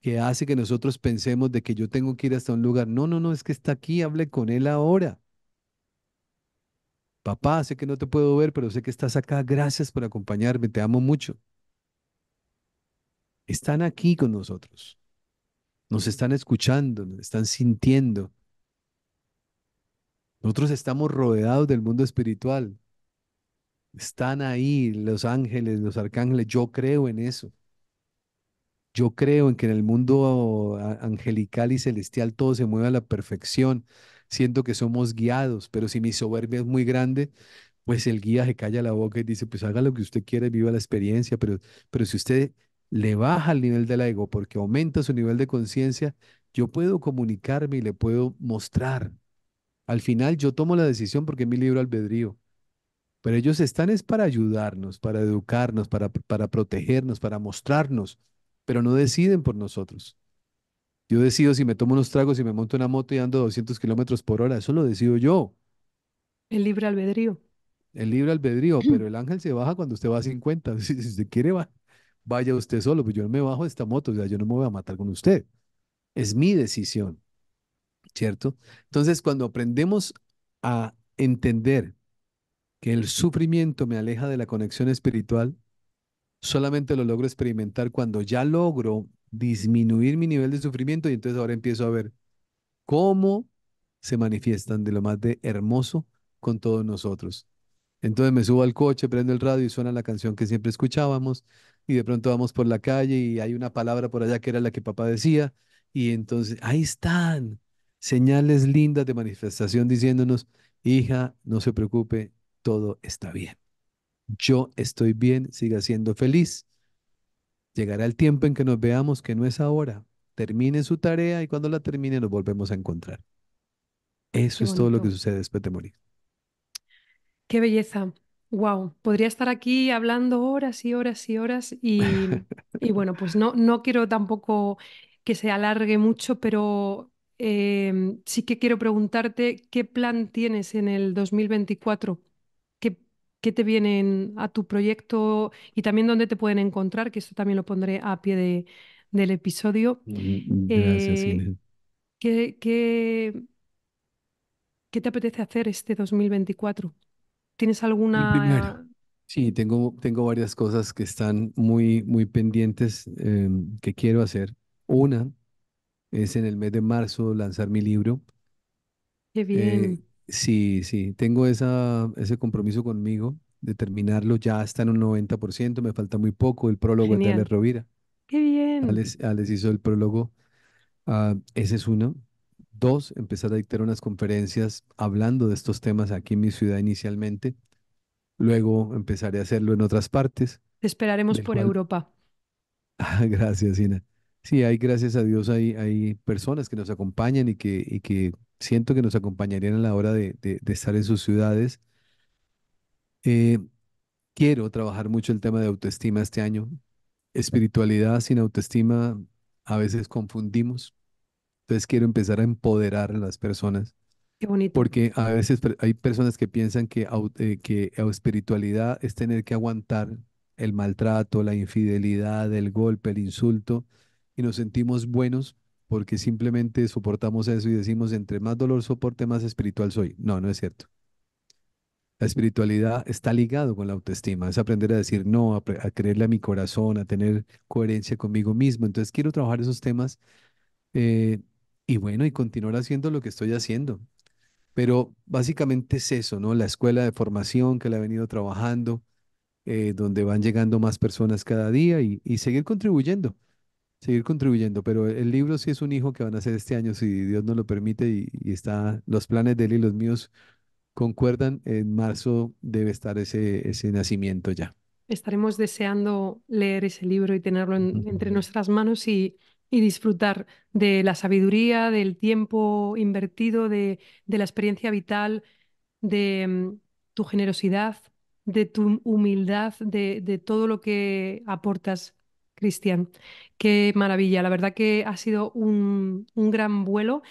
que hace que nosotros pensemos de que yo tengo que ir hasta un lugar. No, no, no, es que está aquí, hable con él ahora. Papá, sé que no te puedo ver, pero sé que estás acá. Gracias por acompañarme, te amo mucho. Están aquí con nosotros nos están escuchando, nos están sintiendo. Nosotros estamos rodeados del mundo espiritual. Están ahí los ángeles, los arcángeles. Yo creo en eso. Yo creo en que en el mundo angelical y celestial todo se mueve a la perfección. Siento que somos guiados, pero si mi soberbia es muy grande, pues el guía se calla la boca y dice, pues haga lo que usted quiera, viva la experiencia, pero, pero si usted le baja el nivel del ego porque aumenta su nivel de conciencia, yo puedo comunicarme y le puedo mostrar. Al final yo tomo la decisión porque es mi libro albedrío. Pero ellos están es para ayudarnos, para educarnos, para, para protegernos, para mostrarnos, pero no deciden por nosotros. Yo decido si me tomo unos tragos y me monto una moto y ando 200 kilómetros por hora. Eso lo decido yo. El libre albedrío. El libre albedrío, pero el ángel se baja cuando usted va a 50. Si, si usted quiere, va vaya usted solo, pues yo me bajo de esta moto, o sea, yo no me voy a matar con usted. Es mi decisión, ¿cierto? Entonces, cuando aprendemos a entender que el sufrimiento me aleja de la conexión espiritual, solamente lo logro experimentar cuando ya logro disminuir mi nivel de sufrimiento y entonces ahora empiezo a ver cómo se manifiestan de lo más de hermoso con todos nosotros. Entonces me subo al coche, prendo el radio y suena la canción que siempre escuchábamos, y de pronto vamos por la calle y hay una palabra por allá que era la que papá decía y entonces ahí están señales lindas de manifestación diciéndonos, hija, no se preocupe, todo está bien. Yo estoy bien, siga siendo feliz. Llegará el tiempo en que nos veamos, que no es ahora. Termine su tarea y cuando la termine nos volvemos a encontrar. Eso es todo lo que sucede después de morir. Qué belleza. Wow, podría estar aquí hablando horas y horas y horas y, bueno, pues no, no quiero tampoco que se alargue mucho, pero em, sí que quiero preguntarte qué plan tienes en el 2024, qué, te vienen a tu proyecto y también dónde te pueden encontrar, que esto también lo pondré a pie del episodio. Mm, gracias, eh, ¿qué, qué, qué te apetece hacer este 2024? ¿Tienes alguna...? Sí, tengo, tengo varias cosas que están muy, muy pendientes em, que quiero hacer. Una es en el mes de marzo lanzar mi libro. Qué eh, bien. sí, sí, tengo esa, ese compromiso conmigo de terminarlo. Ya está en un 90%, me falta muy poco. El prólogo de Ale Rovira. Qué bien. Alex, hizo el prólogo. Ah, ese es uno. Dos, empezar a dictar unas conferencias hablando de estos temas aquí en mi ciudad inicialmente. Luego empezaré a hacerlo en otras partes. esperaremos por Europa. Ah, gracias, Ina. Sí, hay, gracias a Dios, hay, hay personas que nos acompañan y que, y que siento que nos acompañarían a la hora de, estar en sus ciudades. Eh, quiero trabajar mucho el tema de autoestima este año. Espiritualidad sin autoestima a veces confundimos. Entonces quiero empezar a empoderar a las personas. Qué bonito. Porque a veces hay personas que piensan que, eh, que espiritualidad es tener que aguantar el maltrato, la infidelidad, el golpe, el insulto, y nos sentimos buenos porque simplemente soportamos eso y decimos, entre más dolor soporte, más espiritual soy. No, no es cierto. La espiritualidad está ligado con la autoestima, es aprender a decir no, a, creerle a mi corazón, a tener coherencia conmigo mismo. Entonces quiero trabajar esos temas eh, y bueno, y continuar haciendo lo que estoy haciendo. Pero básicamente es eso, ¿no? La escuela de formación que la ha venido trabajando, eh, donde van llegando más personas cada día y, seguir contribuyendo, seguir contribuyendo. Pero el libro sí es un hijo que van a hacer este año, si Dios nos lo permite, y, está, los planes de él y los míos concuerdan, en marzo debe estar ese, ese nacimiento ya. Estaremos deseando leer ese libro y tenerlo entre nuestras manos y y disfrutar de la sabiduría, del tiempo invertido, de, la experiencia vital, de mm, tu generosidad, de tu humildad, de, todo lo que aportas, Cristian. Qué maravilla, la verdad que ha sido un, gran vuelo.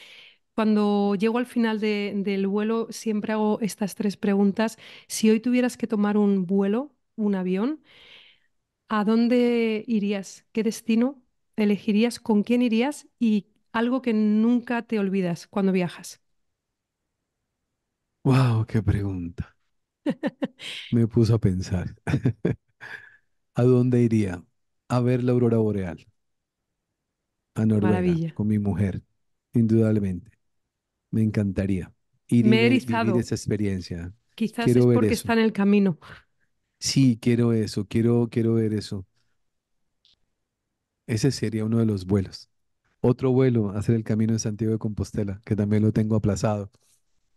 Cuando llego al final del vuelo, siempre hago estas tres preguntas. Si hoy tuvieras que tomar un vuelo, un avión, ¿a dónde irías? ¿Qué destino elegirías, con quién irías y algo que nunca te olvidas cuando viajas? ¡Wow! ¡Qué pregunta! Me puso a pensar. ¿A dónde iría? A ver la aurora boreal. A Noruega, con mi mujer, indudablemente. Me encantaría. Ir Me Vivir esa experiencia. Quizás es porque está en el camino. Sí, quiero eso, quiero, quiero ver eso. Ese sería uno de los vuelos. Otro vuelo, hacer el camino de Santiago de Compostela, que también lo tengo aplazado.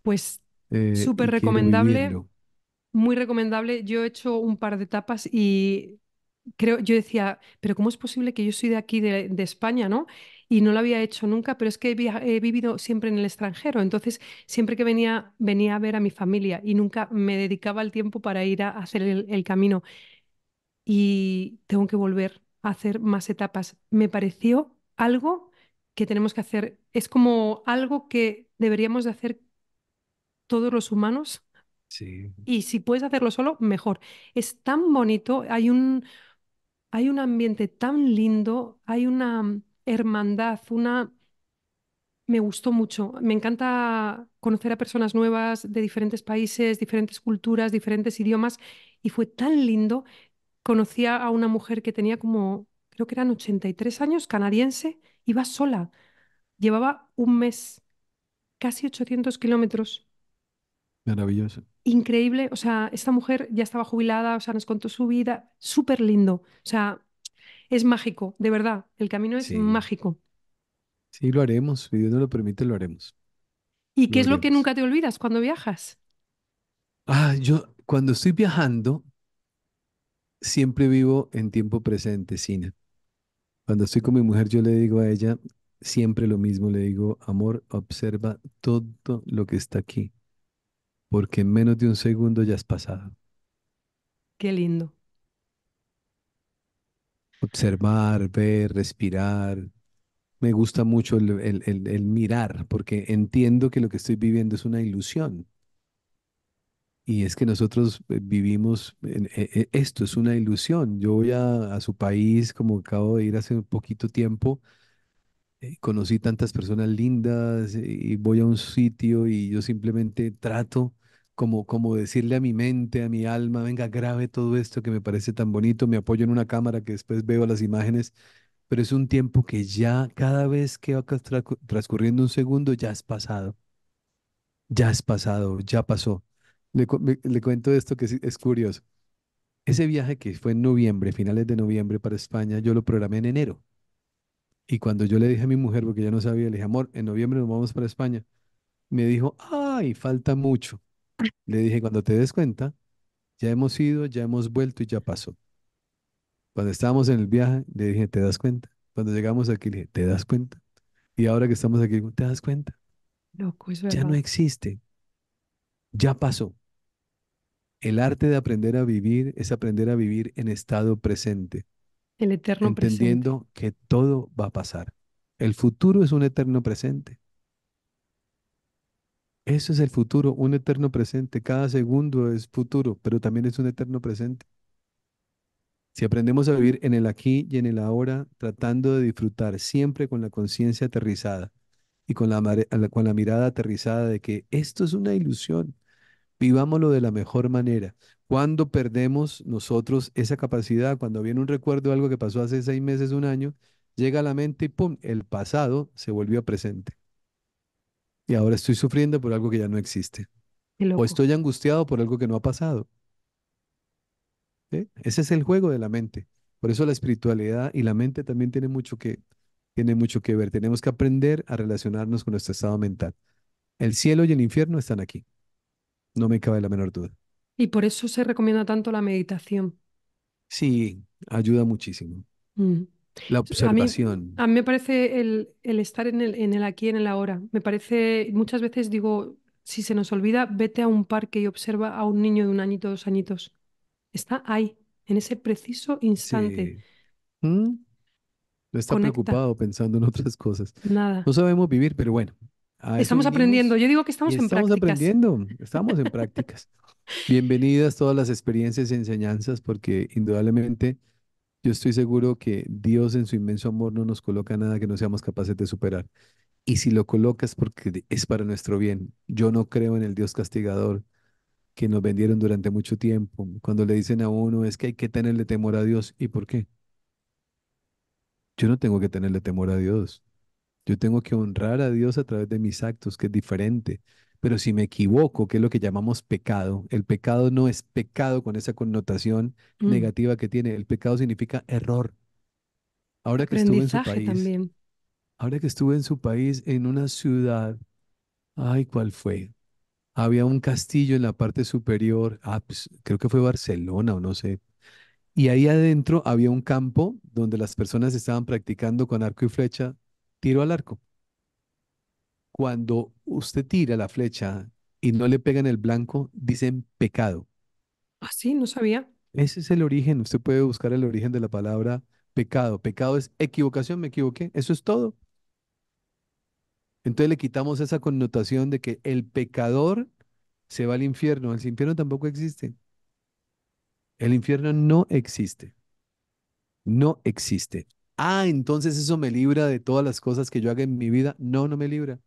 Pues eh, súper recomendable, muy recomendable. Yo he hecho un par de etapas y creo, yo decía, pero ¿cómo es posible que yo soy de aquí, de, España, ¿no? Y no lo había hecho nunca, pero es que he, vivido siempre en el extranjero. Entonces, siempre que venía, venía a ver a mi familia y nunca me dedicaba el tiempo para ir a hacer el camino. Y tengo que volver hacer más etapas. Me pareció algo que tenemos que hacer. Es como algo que deberíamos de hacer todos los humanos. Sí. Y si puedes hacerlo solo, mejor. Es tan bonito, hay un, hay un ambiente tan lindo, hay una hermandad, una... Me gustó mucho. Me encanta conocer a personas nuevas de diferentes países, diferentes culturas, diferentes idiomas. Y fue tan lindo conocía a una mujer que tenía como, creo que eran 83 años, canadiense, iba sola. Llevaba un mes, casi 800 kilómetros. Maravilloso. Increíble, o sea, esta mujer ya estaba jubilada, o sea, nos contó su vida, súper lindo, o sea, es mágico, de verdad, el camino es mágico. Sí, lo haremos, si Dios nos lo permite, lo haremos. ¿Y qué es lo que nunca te olvidas cuando viajas? Ah, yo cuando estoy viajando, siempre vivo en tiempo presente, Sina. Cuando estoy con mi mujer, yo le digo a ella siempre lo mismo, le digo, amor, observa todo lo que está aquí, porque en menos de un segundo ya es pasado. Qué lindo. Observar, ver, respirar. Me gusta mucho el mirar, porque entiendo que lo que estoy viviendo es una ilusión. Y es que nosotros eh, vivimos, en, eh, eh, esto es una ilusión. Yo voy a, su país, como acabo de ir hace un poquito tiempo, conocí tantas personas lindas y voy a un sitio y yo simplemente trato como, como decirle a mi mente, a mi alma, venga, grabe todo esto que me parece tan bonito, me apoyo en una cámara que después veo las imágenes, pero es un tiempo que ya cada vez que va transcurriendo un segundo ya es pasado, ya es pasado, ya pasó le, cuento esto que es, curioso. Ese viaje que fue en noviembre, finales de noviembre para España, yo lo programé en enero. Y cuando yo le dije a mi mujer, porque yo no sabía, le dije, amor, en noviembre nos vamos para España. Me dijo, ay, falta mucho. Le dije, cuando te des cuenta, ya hemos ido, ya hemos vuelto y ya pasó. Cuando estábamos en el viaje, le dije, ¿te das cuenta? Cuando llegamos aquí, le dije, ¿te das cuenta? Y ahora que estamos aquí, ¿te das cuenta? ya no existe. Ya pasó. El arte de aprender a vivir es aprender a vivir en estado presente. El eterno entendiendo que todo va a pasar. El futuro es un eterno presente. Eso es el futuro, un eterno presente. Cada segundo es futuro, pero también es un eterno presente. Si aprendemos a vivir en el aquí y en el ahora, tratando de disfrutar siempre con la conciencia aterrizada y con la mirada aterrizada de que esto es una ilusión, Vivámoslo de la mejor manera. Cuando perdemos nosotros esa capacidad, cuando viene un recuerdo de algo que pasó hace seis meses, un año, llega a la mente y ¡pum! El pasado se volvió presente. Y ahora estoy sufriendo por algo que ya no existe. O estoy angustiado por algo que no ha pasado. Ese es el juego de la mente. Por eso la espiritualidad y la mente también tienen mucho que, tiene mucho que ver. Tenemos que aprender a relacionarnos con nuestro estado mental. El cielo y el infierno están aquí. No me cabe la menor duda. Y por eso se recomienda tanto la meditación. Sí, ayuda muchísimo. Mm. La observación. A mí, me parece el, estar en el, en el, aquí, en el ahora. Me parece, muchas veces digo, si se nos olvida, vete a un parque y observa a un niño de un añito, dos añitos. Está ahí, en ese preciso instante. Mm. No está preocupado pensando en otras cosas. Nada. No sabemos vivir, pero bueno, Ah, estamos aprendiendo, yo digo que estamos en prácticas. Estamos aprendiendo, estamos en prácticas. Bienvenidas todas las experiencias y enseñanzas, porque indudablemente yo estoy seguro que Dios en su inmenso amor no nos coloca nada que no seamos capaces de superar. Y si lo colocas porque es para nuestro bien. Yo no creo en el Dios castigador que nos vendieron durante mucho tiempo. Cuando le dicen a uno es que hay que tenerle temor a Dios. ¿Y por qué? Yo no tengo que tenerle temor a Dios. Yo tengo que honrar a Dios a través de mis actos, que es diferente. Pero si me equivoco, que es lo que llamamos pecado, el pecado no es pecado con esa connotación mm. negativa que tiene. El pecado significa error. Ahora que estuve en su país, ahora que estuve en su país, en una ciudad, ay, ¿cuál fue? Había un castillo en la parte superior, ah, pues, creo que fue Barcelona o no sé, y ahí adentro había un campo donde las personas estaban practicando con arco y flecha tiro al arco. Cuando usted tira la flecha y no le pegan el blanco, dicen pecado. Ah, sí, no sabía. Ese es el origen. Usted puede buscar el origen de la palabra pecado. Pecado es equivocación, me equivoqué. Eso es todo. Entonces le quitamos esa connotación de que el pecador se va al infierno. El infierno tampoco existe. El infierno no existe. No existe ah, entonces eso me libra de todas las cosas que yo haga en mi vida. No, no me libra.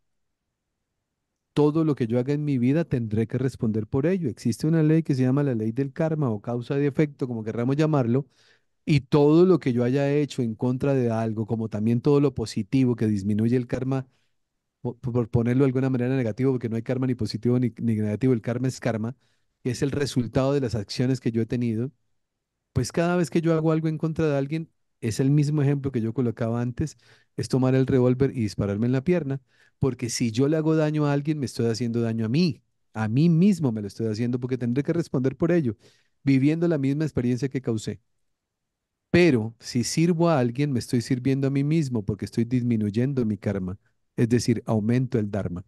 Todo lo que yo haga en mi vida tendré que responder por ello. Existe una ley que se llama la ley del karma o causa y efecto, como querramos llamarlo, y todo lo que yo haya hecho en contra de algo, como también todo lo positivo que disminuye el karma, por ponerlo de alguna manera negativo, porque no hay karma ni positivo ni, ni negativo, el karma es karma, que es el resultado de las acciones que yo he tenido, pues cada vez que yo hago algo en contra de alguien, es el mismo ejemplo que yo colocaba antes, es tomar el revólver y dispararme en la pierna, porque si yo le hago daño a alguien, me estoy haciendo daño a mí, a mí mismo me lo estoy haciendo porque tendré que responder por ello, viviendo la misma experiencia que causé. Pero si sirvo a alguien, me estoy sirviendo a mí mismo porque estoy disminuyendo mi karma, es decir, aumento el dharma.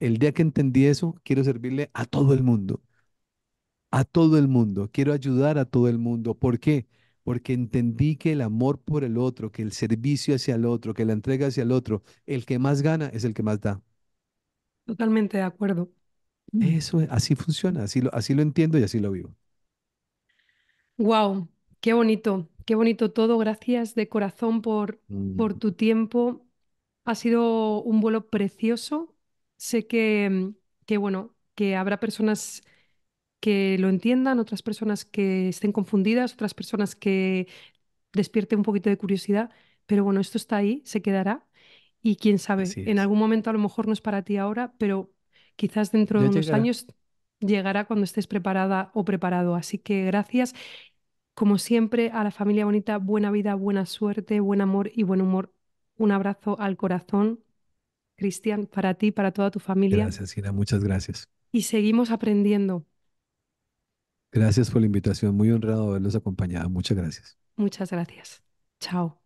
El día que entendí eso, quiero servirle a todo el mundo, a todo el mundo, quiero ayudar a todo el mundo. ¿Por qué? porque entendí que el amor por el otro, que el servicio hacia el otro, que la entrega hacia el otro, el que más gana es el que más da. Totalmente de acuerdo. Mm. Eso, así funciona, así lo, así lo entiendo y así lo vivo. Wow, qué bonito, qué bonito todo. Gracias de corazón por, por mm. tu tiempo. Ha sido un vuelo precioso. Sé que, que bueno, que habrá personas que lo entiendan, otras personas que estén confundidas, otras personas que despierte un poquito de curiosidad, pero bueno, esto está ahí, se quedará y quién sabe, en algún momento a lo mejor no es para ti ahora, pero quizás dentro de unos años llegará cuando estés preparada o preparado. Así que gracias, como siempre, a la familia bonita, buena vida, buena suerte, buen amor y buen humor. Un abrazo al corazón, Cristian, para ti, para toda tu familia. Gracias, muchas gracias. Y seguimos aprendiendo. Gracias por la invitación. Muy honrado haberlos acompañado. Muchas gracias. Muchas gracias. Chao.